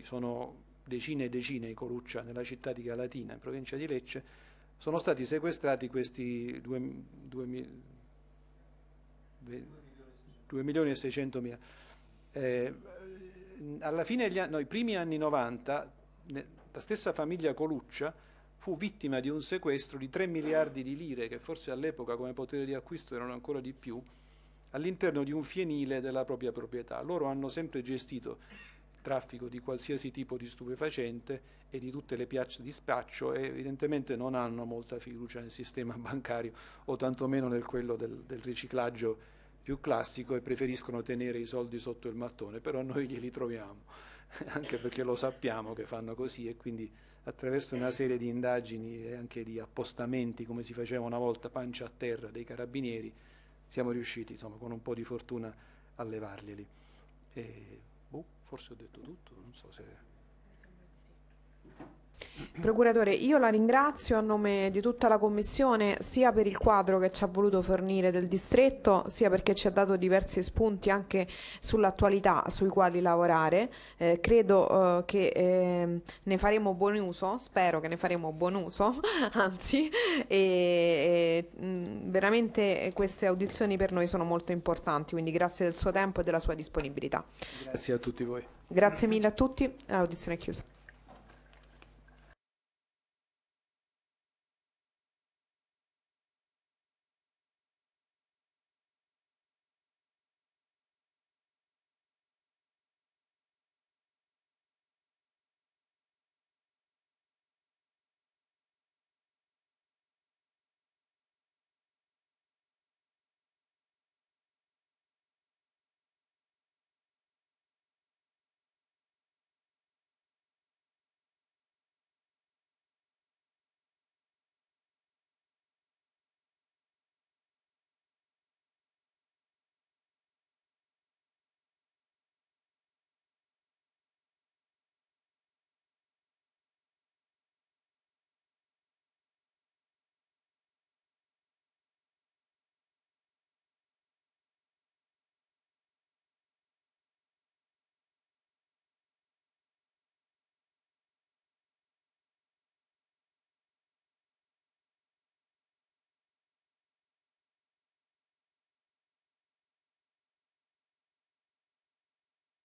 sono decine e decine i Coruccia nella città di Galatina, in provincia di Lecce, sono stati sequestrati questi 2 milioni e 600 mila. Eh, alla fine degli anni, no, primi anni 90, la stessa famiglia Coluccia fu vittima di un sequestro di 3 miliardi di lire, che forse all'epoca come potere di acquisto erano ancora di più, all'interno di un fienile della propria proprietà. Loro hanno sempre gestito traffico di qualsiasi tipo di stupefacente e di tutte le piazze di spaccio e evidentemente non hanno molta fiducia nel sistema bancario o tantomeno nel quello del, del riciclaggio più classico e preferiscono tenere i soldi sotto il mattone, però noi glieli troviamo, anche perché lo sappiamo che fanno così e quindi attraverso una serie di indagini e anche di appostamenti, come si faceva una volta pancia a terra dei carabinieri, siamo riusciti insomma, con un po' di fortuna a levarglieli. E, boh, forse ho detto tutto, non so se... Procuratore, io la ringrazio a nome di tutta la Commissione sia per il quadro che ci ha voluto fornire del distretto, sia perché ci ha dato diversi spunti anche sull'attualità sui quali lavorare. Eh, credo eh, che eh, ne faremo buon uso, spero che ne faremo buon uso, anzi, e, e veramente queste audizioni per noi sono molto importanti, quindi grazie del suo tempo e della sua disponibilità. Grazie a tutti voi. Grazie mille a tutti, l'audizione è chiusa.